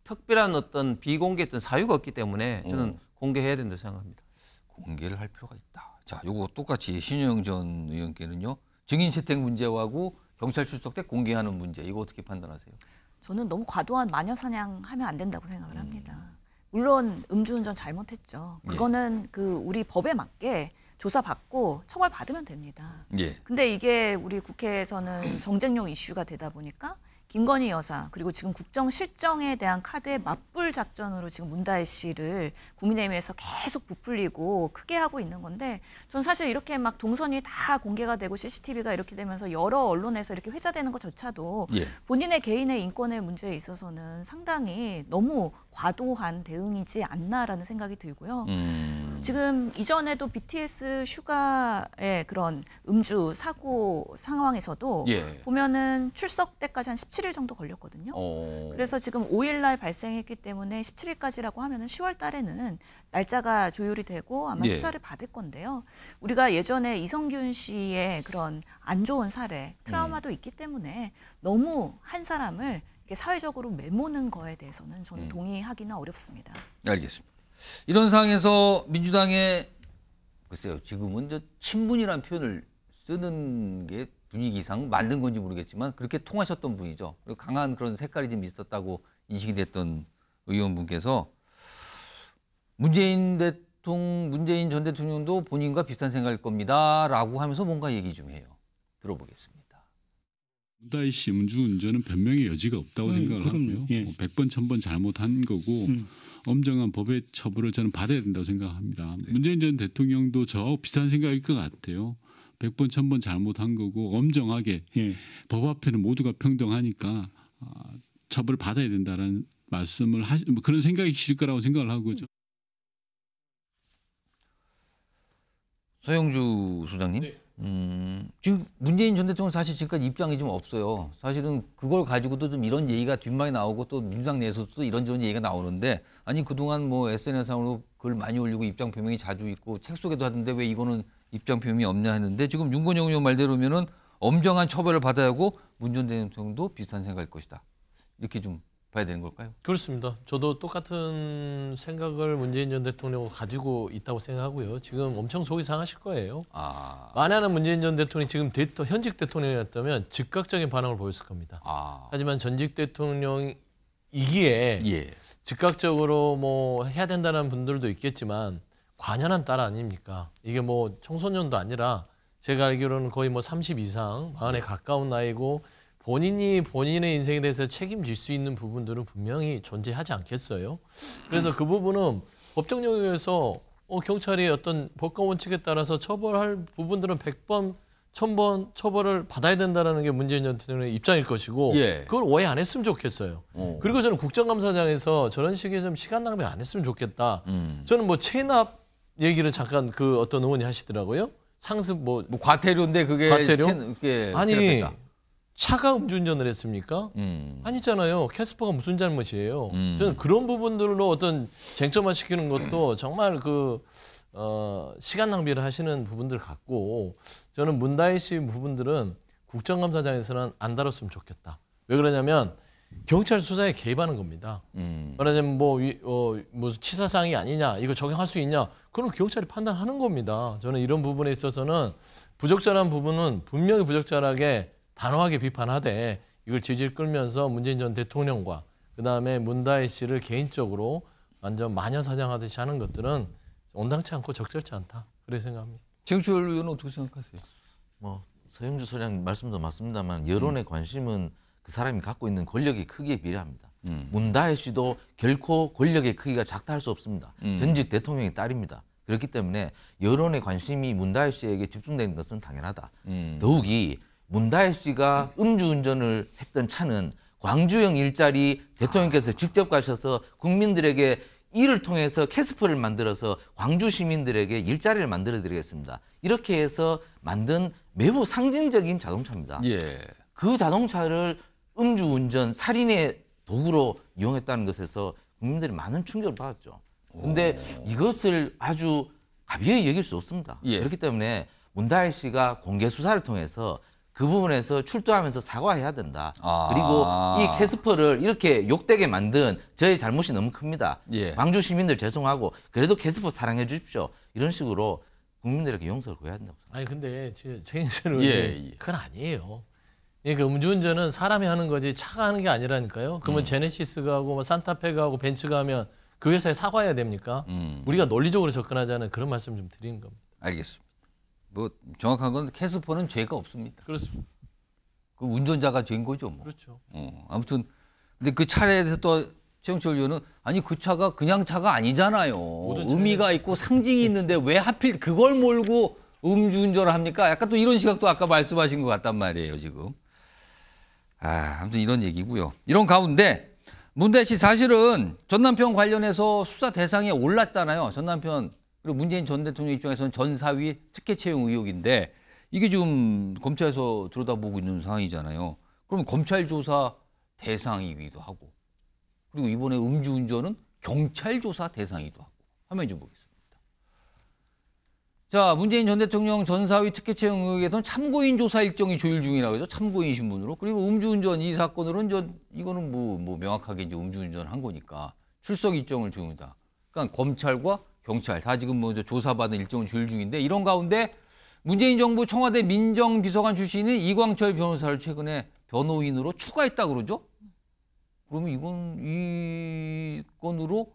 특별한 어떤 비공개했 사유가 없기 때문에 저는 음. 공개해야 된다고 생각합니다. 공개를 할 필요가 있다. 자, 요거 똑같이 신영 전 의원께는요. 증인 채택 문제하고 경찰 출석 때 공개하는 문제 이거 어떻게 판단하세요? 저는 너무 과도한 마녀 사냥하면 안 된다고 생각을 합니다. 음. 물론 음주운전 잘못했죠. 예. 그거는 그 우리 법에 맞게 조사받고 처벌 받으면 됩니다. 예. 근데 이게 우리 국회에서는 정쟁용 이슈가 되다 보니까 김건희 여사 그리고 지금 국정 실정에 대한 카드의 맞불 작전으로 지금 문다혜 씨를 국민의힘에서 계속 부풀리고 크게 하고 있는 건데 전 사실 이렇게 막 동선이 다 공개가 되고 CCTV가 이렇게 되면서 여러 언론에서 이렇게 회자되는 것조차도 예. 본인의 개인의 인권의 문제에 있어서는 상당히 너무 과도한 대응이지 않나라는 생각이 들고요. 음. 지금 이전에도 BTS 슈가의 그런 음주 사고 상황에서도 예. 보면은 출석 때까지 한 17. 17일 정도 걸렸거든요. 어. 그래서 지금 5일 날 발생했기 때문에 17일까지라고 하면 10월 달에는 날짜가 조율이 되고 아마 예. 수사를 받을 건데요. 우리가 예전에 이성균 씨의 그런 안 좋은 사례, 트라우마도 음. 있기 때문에 너무 한 사람을 이렇게 사회적으로 메모는 거에 대해서는 저는 음. 동의하기는 어렵습니다. 알겠습니다. 이런 상황에서 민주당의 글쎄요 지금은 저 친분이란 표현을 쓰는 게 분위기상 만든 건지 모르겠지만 그렇게 통하셨던 분이죠. 그리고 강한 그런 색깔이 좀 있었다고 인식이 됐던 의원분께서 문재인 대통령, 문재인 전 대통령도 본인과 비슷한 생각일 겁니다라고 하면서 뭔가 얘기 좀 해요. 들어보겠습니다. 문다희 씨 음주운전은 변명의 여지가 없다고 네, 생각을 그럼요. 하고요. 100번, 1000번 잘못한 거고 음. 엄정한 법의 처벌을 저는 받아야 된다고 생각합니다. 네. 문재인 전 대통령도 저 비슷한 생각일 것 같아요. 백번 천번 잘못한 거고 엄정하게 예. 법 앞에는 모두가 평등하니까 아, 처벌 받아야 된다라는 말씀을 하시 뭐 그런 생각이 있을 거라고 생각을 하고죠. 서영주 소장님. 네. 음, 지금 문재인 전 대통령 사실 지금까지 입장이 좀 없어요. 사실은 그걸 가지고도 좀 이런 얘기가 뒷막이 나오고 또 민주당 내에서도 이런저런 얘기가 나오는데 아니 그동안 뭐 SNS상으로 글 많이 올리고 입장 표명이 자주 있고 책 속에도 하던데 왜 이거는 입장 표명이 없냐 했는데 지금 윤건영 의원 말대로면은 엄정한 처벌을 받아야 하고 문전 대통령도 비슷한 생각일 것이다. 이렇게 좀 봐야 되는 걸까요? 그렇습니다. 저도 똑같은 생각을 문재인 전 대통령과 가지고 있다고 생각하고요. 지금 엄청 속이 상하실 거예요. 아... 만약에 문재인 전 대통령이 지금 대토, 현직 대통령이었다면 즉각적인 반응을 보였을 겁니다. 아... 하지만 전직 대통령이기에 예. 즉각적으로 뭐 해야 된다는 분들도 있겠지만 관연한 딸 아닙니까? 이게 뭐 청소년도 아니라 제가 알기로는 거의 뭐 30 이상, 마흔에 네. 가까운 나이고 본인이 본인의 인생에 대해서 책임질 수 있는 부분들은 분명히 존재하지 않겠어요. 그래서 그 부분은 법적 영역에서 어, 경찰이 어떤 법과 원칙에 따라서 처벌할 부분들은 100번, 1000번 처벌을 받아야 된다는 게 문재인 전 대통령의 입장일 것이고 예. 그걸 오해 안 했으면 좋겠어요. 오. 어. 그리고 저는 국정감사장에서 저런 식의 좀 시간 낭비 안 했으면 좋겠다. 음. 저는 뭐 체납 얘기를 잠깐 그 어떤 의원이 하시더라고요. 상습 뭐, 뭐 과태료인데 그게 과태료? 친, 그게 아니 체납됐다. 차가 음주운전을 했습니까? 음. 아니잖아요. 캐스퍼가 무슨 잘못이에요. 음. 저는 그런 부분들로 어떤 쟁점화 시키는 것도 정말 그 어, 시간 낭비를 하시는 부분들 같고 저는 문다희 씨 부분들은 국정감사장에서는 안 다뤘으면 좋겠다. 왜 그러냐면 경찰 수사에 개입하는 겁니다. 음. 말하자면 뭐, 어, 뭐 치사상이 아니냐, 이거 적용할 수 있냐, 그럼 경찰이 판단하는 겁니다. 저는 이런 부분에 있어서는 부적절한 부분은 분명히 부적절하게 단호하게 비판하되 이걸 지지 끌면서 문재인 전 대통령과 그다음에 문다혜 씨를 개인적으로 완전 마녀 사냥하듯이 하는 것들은 온당치 않고 적절치 않다. 그래 생각합니다. 최영철 의원은 어떻게 생각하세요? 뭐 서영주 소장 말씀도 맞습니다만 여론의 음. 관심은 그 사람이 갖고 있는 권력의 크기에 비례합니다. 음. 문다혜 씨도 결코 권력의 크기가 작다 할 수 없습니다. 음. 전직 대통령의 딸입니다. 그렇기 때문에 여론의 관심이 문다혜 씨에게 집중되는 것은 당연하다. 음. 더욱이 문다혜 씨가 음주운전을 했던 차는 광주형 일자리 대통령께서 아. 직접 가셔서 국민들에게 이를 통해서 캐스퍼를 만들어서 광주 시민들에게 일자리를 만들어 드리겠습니다. 이렇게 해서 만든 매우 상징적인 자동차입니다. 예. 그 자동차를 음주운전 살인의 도구로 이용했다는 것에서 국민들이 많은 충격을 받았죠. 근데 이것을 아주 가벼이 여길 수 없습니다. 예. 그렇기 때문에 문다혜 씨가 공개 수사를 통해서 그 부분에서 출두하면서 사과해야 된다. 아. 그리고 이 캐스퍼를 이렇게 욕되게 만든 저의 잘못이 너무 큽니다. 예. 광주 시민들 죄송하고 그래도 캐스퍼 사랑해 주십시오. 이런 식으로 국민들에게 용서를 구해야 된다고 생각합니다. 아니 근데 최인철 의원 예, 예. 그건 아니에요. 그러니까 음주운전은 사람이 하는 거지 차가 하는 게 아니라니까요. 그러면 음. 제네시스가 하고 뭐 산타페가 하고 벤츠가 하면 그 회사에 사과해야 됩니까? 음. 우리가 논리적으로 접근하자는 그런 말씀 좀 드리는 겁니다. 알겠습니다. 뭐 정확한 건 캐스퍼는 죄가 없습니다. 그렇습니다. 그 운전자가 죄인 거죠. 뭐. 그렇죠. 어, 아무튼 근데 그 차례에 대해서 또 최영철 의원은 아니 그 차가 그냥 차가 아니잖아요. 의미가 있고 상징이 있는데 왜 하필 그걸 몰고 음주운전을 합니까? 약간 또 이런 시각도 아까 말씀하신 것 같단 말이에요 지금. 아, 아무튼 이런 얘기고요. 이런 가운데 문대 씨 사실은 전 남편 관련해서 수사 대상에 올랐잖아요. 전 남편 그리고 문재인 전 대통령 입장에서는 전 사위 특혜 채용 의혹인데 이게 지금 검찰에서 들여다보고 있는 상황이잖아요. 그럼 검찰 조사 대상이기도 하고 그리고 이번에 음주운전은 경찰 조사 대상이기도 하고 하면 이제 뭐 자, 문재인 전 대통령 전사위 특혜 채용 의혹에서는 참고인 조사 일정이 조율 중이라고 해서 참고인 신분으로. 그리고 음주운전 이 사건으로는 전 이거는 뭐, 뭐 명확하게 이제 음주운전 한 거니까 출석 일정을 조율다. 그러니까 검찰과 경찰 다 지금 뭐 조사받은 일정을 조율 중인데 이런 가운데 문재인 정부 청와대 민정비서관 출신인 이광철 변호사를 최근에 변호인으로 추가했다 그러죠. 그러면 이건 이 건으로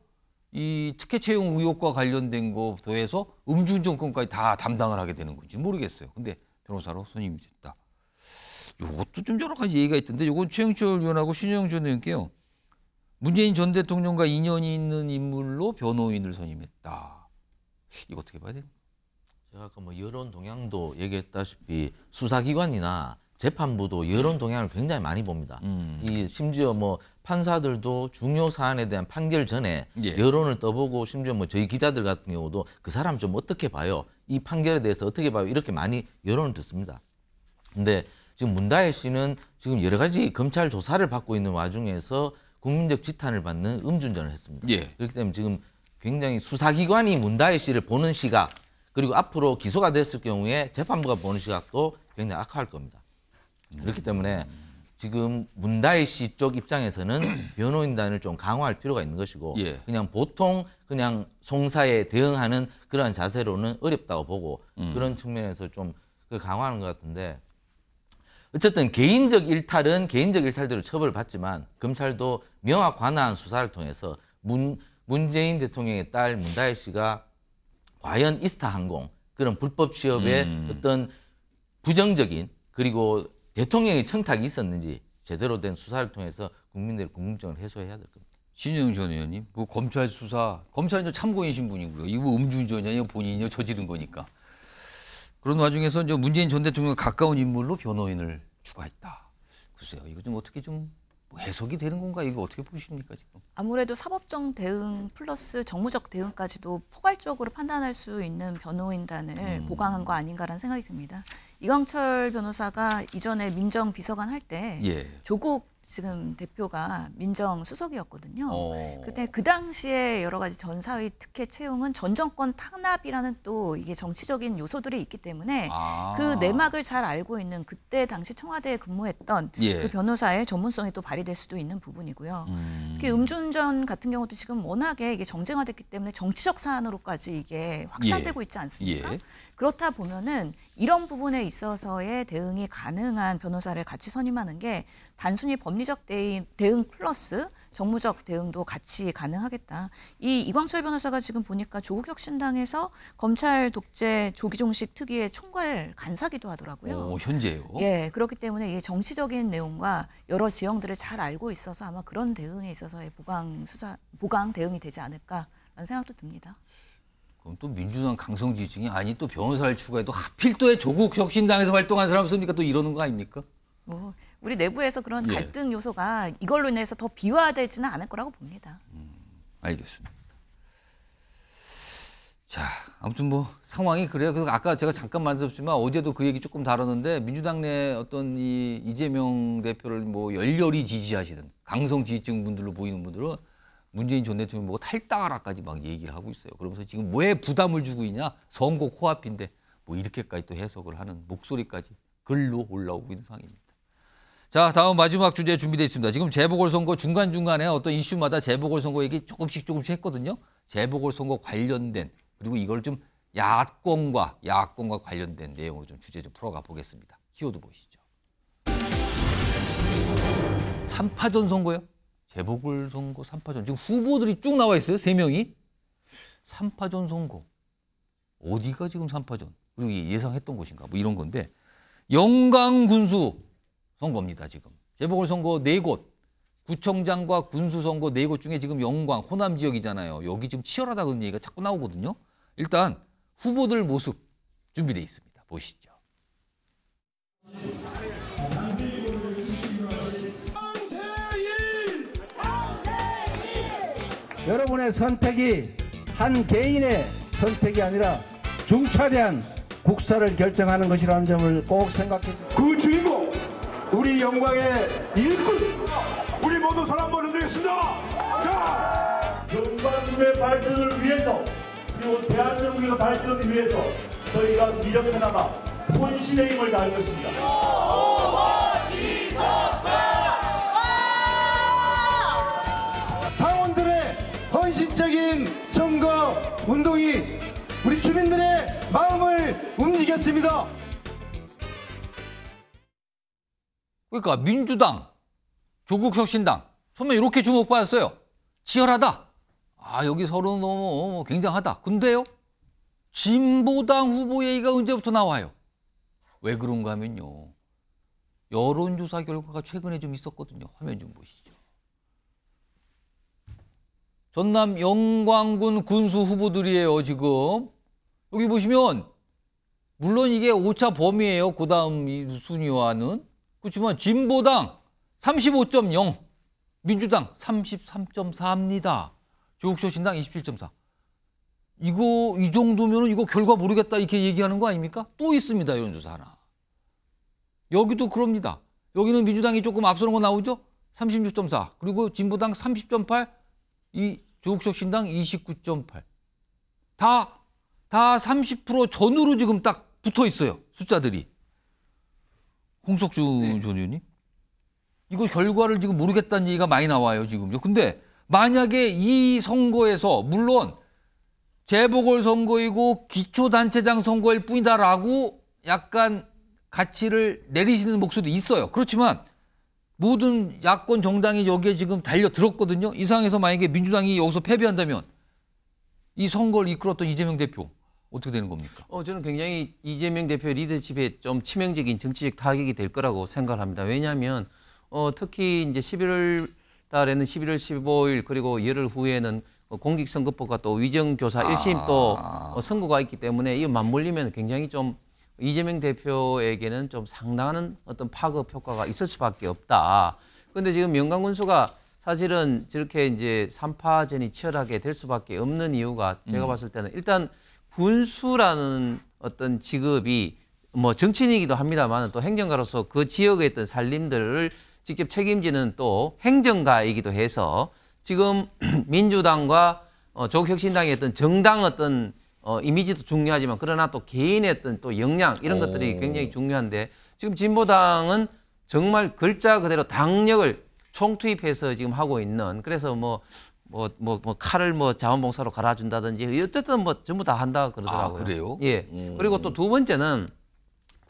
이 특혜 채용 의혹과 관련된 것부 해서 음주운전권까지 다 담당을 하게 되는 건지 모르겠어요. 근데 변호사로 선임이 됐다. 요것도 좀 여러 가지 얘기가 있던데 요건 최영철 의원하고 신영준 의원께요. 문재인 전 대통령과 인연이 있는 인물로 변호인을 선임했다. 이거 어떻게 봐야 돼요? 제가 아까 뭐 여론 동향도 얘기했다시피 수사기관이나 재판부도 여론 동향을 굉장히 많이 봅니다. 음. 이 심지어 뭐 판사들도 중요 사안에 대한 판결 전에 예. 여론을 떠보고 심지어 뭐 저희 기자들 같은 경우도 그 사람 좀 어떻게 봐요? 이 판결에 대해서 어떻게 봐요? 이렇게 많이 여론을 듣습니다. 근데 지금 문다혜 씨는 지금 여러 가지 검찰 조사를 받고 있는 와중에서 국민적 지탄을 받는 음주운전을 했습니다. 예. 그렇기 때문에 지금 굉장히 수사기관이 문다혜 씨를 보는 시각 그리고 앞으로 기소가 됐을 경우에 재판부가 보는 시각도 굉장히 악화할 겁니다. 그렇기 때문에 지금 문다혜 씨 쪽 입장에서는 변호인단을 좀 강화할 필요가 있는 것이고 예. 그냥 보통 그냥 송사에 대응하는 그러한 자세로는 어렵다고 보고 음. 그런 측면에서 좀 그 강화하는 것 같은데 어쨌든 개인적 일탈은 개인적 일탈대로 처벌받지만 검찰도 명확 관한 수사를 통해서 문, 문재인 대통령의 딸 문다혜 씨가 과연 이스타항공 그런 불법 취업에 음. 어떤 부정적인 그리고 대통령의 청탁이 있었는지 제대로 된 수사를 통해서 국민들의 궁금증을 해소해야 될 겁니다. 신영 전 의원님, 그 검찰 수사, 검찰은 참고인 신분이고요. 이거 음주운전이 본인이 저지른 거니까. 그런 와중에서 이제 문재인 전 대통령 가까운 인물로 변호인을 추가했다. 글쎄요, 이거 좀 어떻게 좀 뭐 해석이 되는 건가 이거 어떻게 보십니까 지금? 아무래도 사법적 대응 플러스 정무적 대응까지도 포괄적으로 판단할 수 있는 변호인단을 음. 보강한 거 아닌가라는 생각이 듭니다. 이광철 변호사가 이전에 민정 비서관 할때 예. 조국 지금 대표가 민정 수석이었거든요. 어. 그때 그 당시에 여러 가지 전사위 특혜 채용은 전 정권 탄압이라는 또 이게 정치적인 요소들이 있기 때문에 아. 그 내막을 잘 알고 있는 그때 당시 청와대에 근무했던 예. 그 변호사의 전문성이 또 발휘될 수도 있는 부분이고요. 음. 특히 음주운전 같은 경우도 지금 워낙에 이게 정쟁화됐기 때문에 정치적 사안으로까지 이게 확산되고 예. 있지 않습니까? 예. 그렇다 보면은 이런 부분에 있어서의 대응이 가능한 변호사를 같이 선임하는 게 단순히 법리적 대응, 플러스 정무적 대응도 같이 가능하겠다. 이 이광철 변호사가 지금 보니까 조국혁신당에서 검찰 독재 조기종식 특위의 총괄 간사기도 하더라고요. 오, 현재요? 예, 그렇기 때문에 이 정치적인 내용과 여러 지형들을 잘 알고 있어서 아마 그런 대응에 있어서의 보강 수사 보강 대응이 되지 않을까라는 생각도 듭니다. 그럼 또 민주당 강성 지지층이 아니 또 변호사를 추가해도 하필 또 조국 혁신당에서 활동한 사람 씁니까 또 이러는 거 아닙니까? 뭐 우리 내부에서 그런 예. 갈등 예. 요소가 이걸로 인해서 더 비화되지는 않을 거라고 봅니다. 음, 알겠습니다. 자, 아무튼 뭐 상황이 그래요. 그래서 아까 제가 잠깐 만졌지만 어제도 그 얘기 조금 다뤘는데 민주당 내 어떤 이 이재명 대표를 뭐 열렬히 지지하시는 강성 지지층 분들로 보이는 분들은 문재인 전 대통령 보고 뭐 탈당하라까지 막 얘기를 하고 있어요. 그러면서 지금 왜 부담을 주고 있냐? 선거 코앞인데 뭐 이렇게까지 또 해석을 하는 목소리까지 글로 올라오고 있는 상황입니다. 자, 다음 마지막 주제 준비되어 있습니다. 지금 재보궐선거 중간중간에 어떤 이슈마다 재보궐선거 얘기 조금씩 조금씩 했거든요. 재보궐선거 관련된 그리고 이걸 좀 야권과 야권과 관련된 내용으로 좀 주제 좀 풀어가 보겠습니다. 키워드 보시죠. 삼파전 선거요? 재보궐선거 3파전 지금 후보들이 쭉 나와 있어요. 세 명이 3파전 선거 어디가 지금 3파전 그리고 예상했던 곳인가 뭐 이런 건데 영광군수 선거입니다. 지금 재보궐선거 네곳 구청장과 군수 선거 네 곳 중에 지금 영광 호남 지역이잖아요. 여기 지금 치열하다 는 얘기가 자꾸 나오거든요. 일단 후보들 모습 준비돼 있습니다. 보시죠. 여러분의 선택이 한 개인의 선택이 아니라 중차대한 국사를 결정하는 것이라는 점을 꼭 생각해 주세요. 그 주인공 우리 영광의 일꾼 우리 모두 손 한번 흔들겠습니다. 자, 영광의 발전을 위해서 그리고 대한민국의 발전을 위해서 저희가 미력 하나가 혼신의 힘을 다할 것입니다. 국민 선거 운동이 우리 주민들의 마음을 움직였습니다. 그러니까 민주당, 조국혁신당 처음에 이렇게 주목받았어요. 치열하다. 아 여기 서로 너무 굉장하다. 근데요 진보당 후보 얘기가 언제부터 나와요? 왜 그런가 하면요. 여론조사 결과가 최근에 좀 있었거든요. 화면 좀 보시죠. 전남 영광군 군수 후보들이에요, 지금. 여기 보시면, 물론 이게 오차 범위에요그 다음 순위와는. 그렇지만 진보당 35.0, 민주당 33.4입니다. 조국쇼 신당 27.4. 이거 이 정도면 이거 결과 모르겠다 이렇게 얘기하는 거 아닙니까? 또 있습니다 여런조사 하나. 여기도 그럽니다. 여기는 민주당이 조금 앞서는 거 나오죠? 36.4 그리고 진보당 30.8이 조국석 신당 29.8. 다, 다 30% 전후로 지금 딱 붙어 있어요. 숫자들이. 홍석주 네. 전 의원님. 이거 결과를 지금 모르겠다는 얘기가 많이 나와요, 지금 근데 만약에 이 선거에서, 물론 재보궐선거이고 기초단체장 선거일 뿐이다라고 약간 가치를 내리시는 목소리도 있어요. 그렇지만 모든 야권 정당이 여기에 지금 달려들었거든요. 이 상황에서 만약에 민주당이 여기서 패배한다면 이 선거를 이끌었던 이재명 대표 어떻게 되는 겁니까? 어, 저는 굉장히 이재명 대표 리더십에 좀 치명적인 정치적 타격이 될 거라고 생각 합니다. 왜냐하면 어, 특히 이제 11월 달에는 11월 15일 그리고 열흘 후에는 공직선거법과 또 위정교사 1심 아... 또 선거가 있기 때문에 이 맞물리면 굉장히 좀 이재명 대표에게는 좀 상당한 어떤 파급 효과가 있을 수밖에 없다. 그런데 지금 명강군수가 사실은 저렇게 이제 삼파전이 치열하게 될 수밖에 없는 이유가 제가 음. 봤을 때는 일단 군수라는 어떤 직업이 뭐 정치인이기도 합니다만 또 행정가로서 그 지역에 있던 살림들을 직접 책임지는 또 행정가이기도 해서 지금 민주당과 어, 조국혁신당의 어떤 정당 어떤 어, 이미지도 중요하지만 그러나 또 개인의 어떤 또 역량 이런 오. 것들이 굉장히 중요한데 지금 진보당은 정말 글자 그대로 당력을 총투입해서 지금 하고 있는 그래서 뭐 뭐, 뭐, 뭐, 칼을 뭐 자원봉사로 갈아준다든지 어쨌든 뭐 전부 다 한다 그러더라고요. 아, 그래요? 예. 음. 그리고 또 두 번째는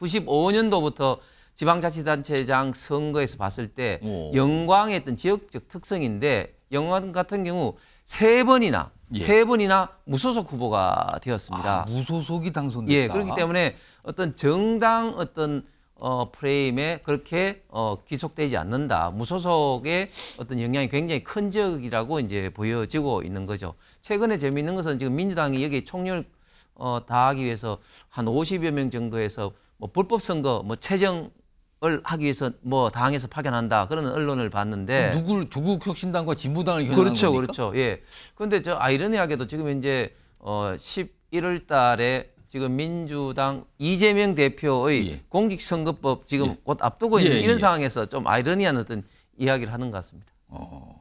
95년도부터 지방자치단체장 선거에서 봤을 때 오. 영광의 어떤 지역적 특성인데 영광 같은 경우 세 번이나 예. 세 분이나 무소속 후보가 되었습니다. 아, 무소속이 당선됐다. 예, 그렇기 때문에 어떤 정당 어떤 어, 프레임에 그렇게 어, 기속되지 않는다. 무소속의 어떤 영향이 굉장히 큰 지역이라고 이제 보여지고 있는 거죠. 최근에 재미있는 것은 지금 민주당이 여기 총력 어, 다하기 위해서 한 50여 명 정도에서 뭐 불법 선거, 뭐 최정 을 하기 위해서 뭐 당에서 파견한다 그런 언론을 봤는데 누굴 조국 혁신당과 진보당을 겨냥한 그렇죠, 겁니까? 그렇죠. 예. 그런데 저 아이러니하게도 지금 이제 어 11월 달에 지금 민주당 이재명 대표의 예. 공직선거법 지금 예. 곧 앞두고 있는 예, 예 이런 예. 상황에서 좀 아이러니한 어떤 이야기를 하는 것 같습니다. 어...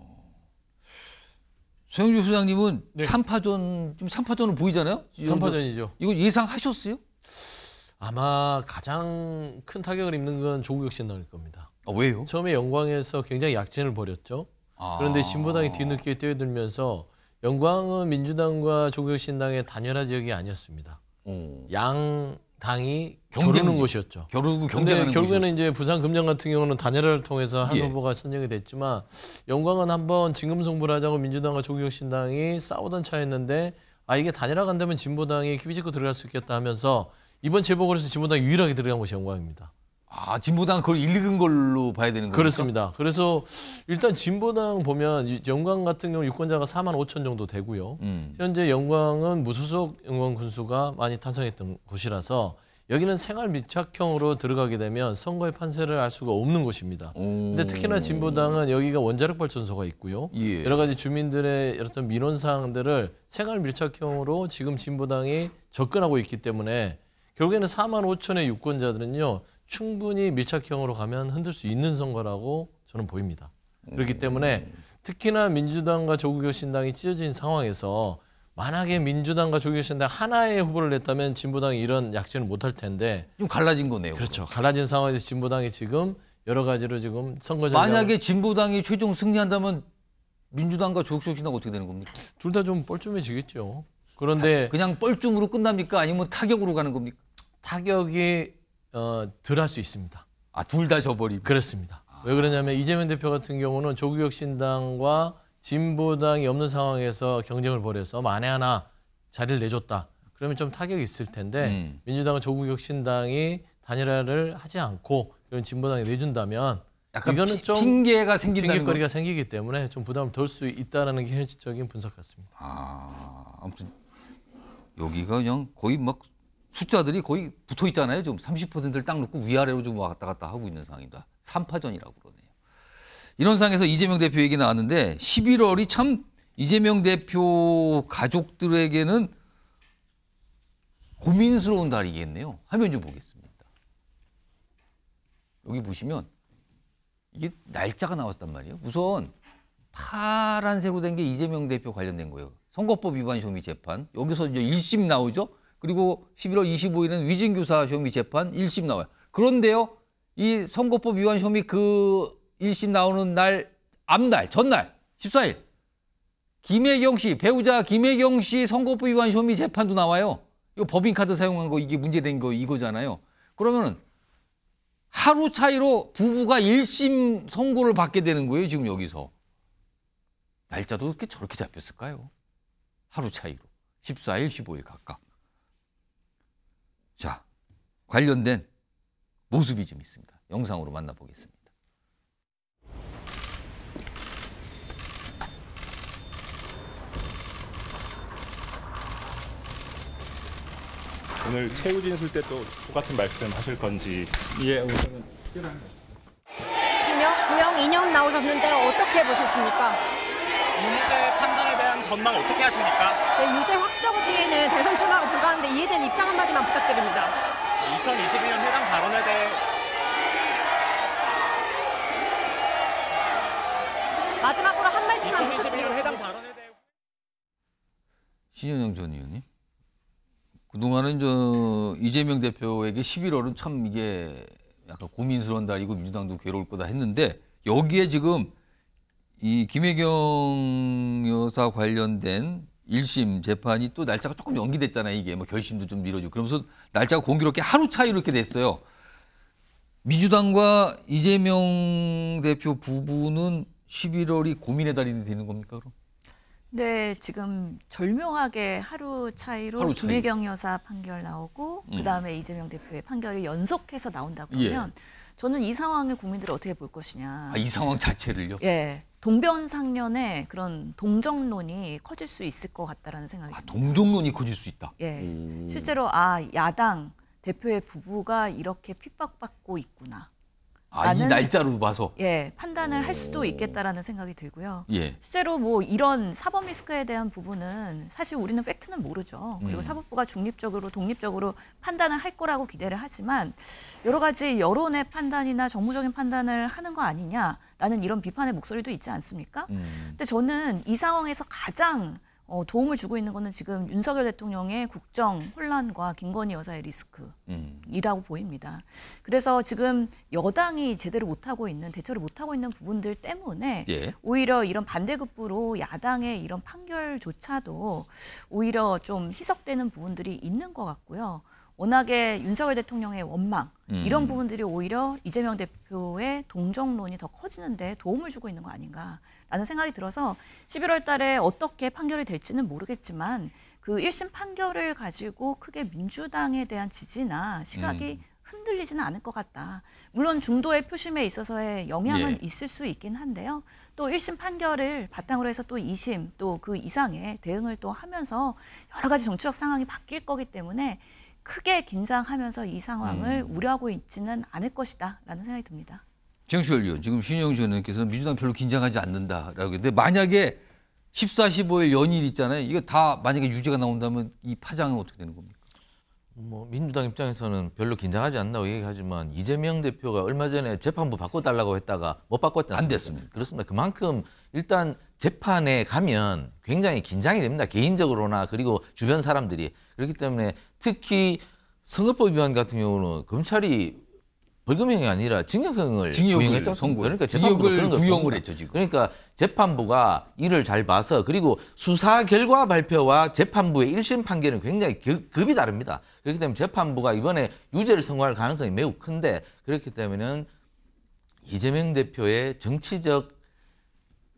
서영주 소장님은 네. 3파전, 지금 3파전은 보이잖아요? 3파전이죠. 이거 예상하셨어요? 아마 가장 큰 타격을 입는 건 조국 혁신당일 겁니다. 아, 왜요? 처음에 영광에서 굉장히 약진을 벌였죠. 아. 그런데 진보당이 뒤늦게 뛰어들면서 영광은 민주당과 조국 혁신당의 단일화 지역이 아니었습니다. 오. 어. 양 당이 겨루는 곳이었죠. 겨루고 경쟁하는 결국에는 곳이었어요. 이제 부산 금장 같은 경우는 단일화를 통해서 한 예. 후보가 선정이 됐지만 영광은 한번 진검승부를 하자고 민주당과 조국혁신당이 싸우던 차였는데 아 이게 단일화가 안 되면 진보당이 휘비집고 들어갈 수 있겠다 하면서 이번 제보궐에서 진보당이 유일하게 들어간 것이 영광입니다. 아, 진보당 그걸 읽은 걸로 봐야 되는 거죠? 그렇습니다. 그래서 일단 진보당 보면 영광 같은 경우 유권자가 4만 5천 정도 되고요. 음. 현재 영광은 무소속 영광 군수가 많이 탄생했던 곳이라서 여기는 생활 밀착형으로 들어가게 되면 선거의 판세를 알 수가 없는 곳입니다. 오. 근데 특히나 진보당은 여기가 원자력 발전소가 있고요. 예. 여러 가지 주민들의 어떤 민원 사항들을 생활 밀착형으로 지금 진보당이 접근하고 있기 때문에 결국에는 4만 5천의 유권자들은요 충분히 밀착형으로 가면 흔들 수 있는 선거라고 저는 보입니다. 그렇기 음. 때문에 특히나 민주당과 조국혁신당이 찢어진 상황에서 만약에 민주당과 조국혁신당 하나의 후보를 냈다면 진보당이 이런 약진을 못할 텐데 좀 갈라진 거네요. 그렇죠. 갈라진 상황에서 진보당이 지금 여러 가지로 지금 선거 전략 만약에 진보당이 최종 승리한다면 민주당과 조국혁신당 어떻게 되는 겁니까? 둘 다 좀 뻘쭘해지겠죠. 그런데 그냥 뻘쭘으로 끝납니까? 아니면 타격으로 가는 겁니까? 타격이 어, 덜할 수 있습니다. 아, 둘 다 져버리고. 그렇습니다. 아. 왜 그러냐면 이재명 대표 같은 경우는 조국혁신당과 진보당이 없는 상황에서 경쟁을 벌여서 만에 하나 자리를 내줬다. 그러면 좀 타격이 있을 텐데 음. 민주당은 조국혁신당이 단일화를 하지 않고 이런 진보당이 내준다면 이거는 피, 좀 핑계가 생긴다는 거리가 생기기 때문에 좀 부담을 덜 수있다는게 현실적인 분석 같습니다. 아, 아무튼 여기가 그냥 거의 막 숫자들이 거의 붙어 있잖아요. 좀 30%를 딱 놓고 위아래로 좀 왔다 갔다 하고 있는 상황입니다. 3파전이라고 그러네요. 이런 상황에서 이재명 대표 얘기 나왔는데 11월이 참 이재명 대표 가족들에게는 고민스러운 달이겠네요. 화면 좀 보겠습니다. 여기 보시면 이게 날짜가 나왔단 말이에요. 우선 파란색으로 된 게 이재명 대표 관련된 거예요. 선거법 위반 혐의 재판. 여기서 이제 1심 나오죠. 그리고 11월 25일은 위증교사 혐의 재판 1심 나와요. 그런데요, 이 선거법 위반 혐의 그 1심 나오는 날, 앞날, 전날, 14일. 김혜경 씨, 배우자 김혜경 씨 선거법 위반 혐의 재판도 나와요. 이 법인카드 사용한 거 이게 문제된 거 이거잖아요. 그러면은 하루 차이로 부부가 1심 선고를 받게 되는 거예요, 지금 여기서. 날짜도 그 저렇게 잡혔을까요? 하루 차이로. 14일, 15일 각각. 자, 관련된 모습이 좀 있습니다. 영상으로 만나보겠습니다. 오늘 최우 진술 때또 똑같은 말씀 하실 건지 예 우선은 어, 진영 구형 2년 나오셨는데 어떻게 보셨습니까? 문제 판단에 대한 전망 어떻게 하십니까? 네, 유죄 확정지에는 대선 출마하 불과한데 이에 대한 입장 한마디만 부탁드립니다. 2022년 해당 발언에 대해 마지막으로 한 말씀 2021년 해당 발언에 대해 신현영 전 의원님 그동안은 저 이재명 대표에게 11월은 참 이게 약간 고민스러운 달이고 민주당도 괴로울 거다 했는데 여기에 지금 이 김혜경 여사 관련된 1심 재판이 또 날짜가 조금 연기됐잖아요. 이게 뭐 결심도 좀 미뤄지고 그러면서 날짜가 공교롭게 하루 차이로 이렇게 됐어요. 민주당과 이재명 대표 부부는 11월이 고민의 달인이 되는 겁니까 그럼? 네, 지금 절묘하게 하루 차이로 하루 차이. 김혜경 여사 판결 나오고 음. 그다음에 이재명 대표의 판결이 연속해서 나온다 그러면 예. 저는 이 상황을 국민들이 어떻게 볼 것이냐. 아, 이 상황 자체를요? 예. 동변상련의 그런 동정론이 커질 수 있을 것 같다라는 생각이 아, 듭니다. 아, 동정론이 커질 수 있다. 예, 음. 실제로 아 야당 대표의 부부가 이렇게 핍박받고 있구나. 아, 이 날짜로 봐서 예 판단을 할 수도 있겠다라는 생각이 들고요. 예. 실제로 뭐 이런 사법 리스크에 대한 부분은 사실 우리는 팩트는 모르죠. 그리고 음. 사법부가 중립적으로 독립적으로 판단을 할 거라고 기대를 하지만 여러 가지 여론의 판단이나 정무적인 판단을 하는 거 아니냐라는 이런 비판의 목소리도 있지 않습니까? 음. 근데 저는 이 상황에서 가장 어, 도움을 주고 있는 거는 지금 윤석열 대통령의 국정 혼란과 김건희 여사의 리스크이라고 음. 보입니다. 그래서 지금 여당이 제대로 못하고 있는 대처를 못하고 있는 부분들 때문에 예. 오히려 이런 반대급부로 야당의 이런 판결조차도 오히려 좀 희석되는 부분들이 있는 것 같고요. 워낙에 윤석열 대통령의 원망 음. 이런 부분들이 오히려 이재명 대표의 동정론이 더 커지는데 도움을 주고 있는 거 아닌가 라는 생각이 들어서 11월 달에 어떻게 판결이 될지는 모르겠지만 그 1심 판결을 가지고 크게 민주당에 대한 지지나 시각이 음. 흔들리지는 않을 것 같다. 물론 중도의 표심에 있어서의 영향은 예. 있을 수 있긴 한데요. 또 1심 판결을 바탕으로 해서 또 2심 또 그 이상의 대응을 또 하면서 여러 가지 정치적 상황이 바뀔 거기 때문에 크게 긴장하면서 이 상황을 음. 우려하고 있지는 않을 것이다라는 생각이 듭니다. 정수월 의원, 지금 신영주 의원께서 민주당 별로 긴장하지 않는다라고 했는데 만약에 14, 15일 연일 있잖아요. 이거 다 만약에 유죄가 나온다면 이 파장은 어떻게 되는 겁니까? 뭐 민주당 입장에서는 별로 긴장하지 않나고 얘기하지만 이재명 대표가 얼마 전에 재판부 바꿔달라고 했다가 못 바꿨지 않습니까? 안 됐습니다. 그렇습니다. 그만큼 일단 재판에 가면 굉장히 긴장이 됩니다. 개인적으로나 그리고 주변 사람들이 그렇기 때문에 특히 선거법 위반 같은 경우는 검찰이 벌금형이 아니라 징역형을 구형했죠. 그러니까 재판부 구형을 했죠 지금. 그러니까 재판부가 이를 잘 봐서 그리고 수사 결과 발표와 재판부의 1심 판결은 굉장히 그, 급이 다릅니다. 그렇기 때문에 재판부가 이번에 유죄를 선고할 가능성이 매우 큰데 그렇기 때문에는 이재명 대표의 정치적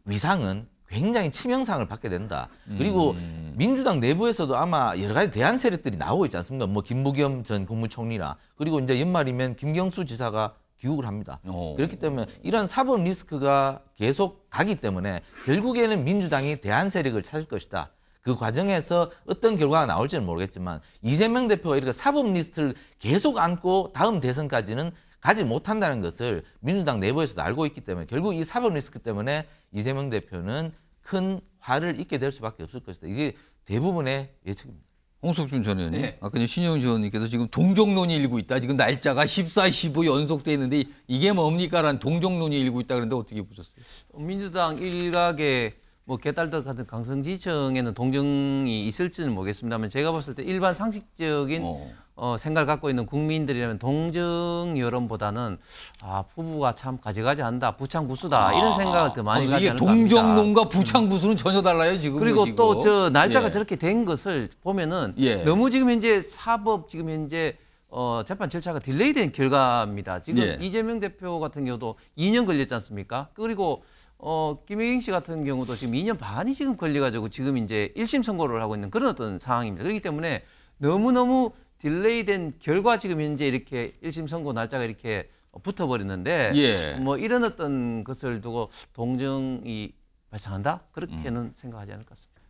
위상은 굉장히 치명상을 받게 된다. 음. 그리고 음. 민주당 내부에서도 아마 여러 가지 대안 세력들이 나오고 있지 않습니까? 뭐 김부겸 전 국무총리나 그리고 이제 연말이면 김경수 지사가 귀국을 합니다. 오. 어. 그렇기 때문에 이런 사법 리스크가 계속 가기 때문에 결국에는 민주당이 대안 세력을 찾을 것이다. 그 과정에서 어떤 결과가 나올지는 모르겠지만 이재명 대표가 이렇게 사법 리스트를 계속 안고 다음 대선까지는 가지 못한다는 것을 민주당 내부에서도 알고 있기 때문에 결국 이 사법 리스크 때문에 이재명 대표는 큰 화를 입게 될 수밖에 없을 것이다. 이게 대부분의 예측입니다. 홍석준 전 의원님, 네. 아까 신영 의원님께서 지금 동정론이 일고 있다. 지금 날짜가 14, 15 연속돼 있는데 이게 뭡니까라는 동정론이 일고 있다. 그런데 어떻게 보셨어요? 민주당 일각의 뭐 개딸덕 같은 강성지청에는 동정이 있을지는 모르겠습니다만 제가 봤을 때 일반 상식적인 어. 어, 생각을 갖고 있는 국민들이라면 동정 여론보다는 아 부부가 참 가지가지 한다 부창부수다 아, 이런 생각을 더 많이 가지 않을까 동정론과 음. 부창부수는 음. 전혀 달라요 지금 그리고 또 저 날짜가 예. 저렇게 된 것을 보면은 예. 너무 지금 현재 사법 지금 현재 어, 재판 절차가 딜레이된 결과입니다 지금 예. 이재명 대표 같은 경우도 2년 걸렸지 않습니까 그리고 어, 김혜경 씨 같은 경우도 지금 2년 반이 지금 걸려가지고 지금 이제 1심 선고를 하고 있는 그런 어떤 상황입니다 그렇기 때문에 너무너무 딜레이된 결과 지금 현재 이렇게 1심 선고 날짜가 이렇게 붙어버렸는데 예. 뭐 이런 어떤 것을 두고 동정이 발생한다 그렇게는 음. 생각하지 않을 것 같습니다.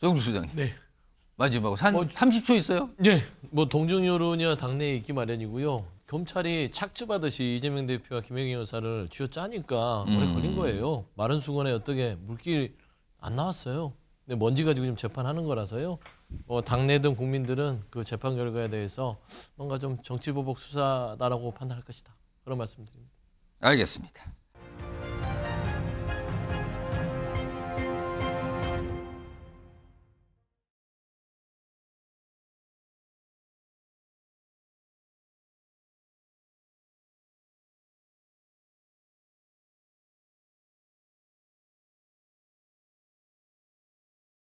정주 소장님. 네. 마지막으로 한 어, 뭐 30초 있어요? 네. 뭐 동정 여론이야 당내에 있기 마련이고요. 검찰이 착즙하듯이 이재명 대표와 김혜경 여사를 쥐어짜니까 오래 음. 걸린 거예요. 마른 수건에 어떻게 물길 안 나왔어요. 근데 먼지 가지고 지금 재판하는 거라서요. 뭐 당내 등 국민들은 그 재판 결과에 대해서 뭔가 좀 정치보복 수사다라고 판단할 것이다. 그런 말씀드립니다. 알겠습니다.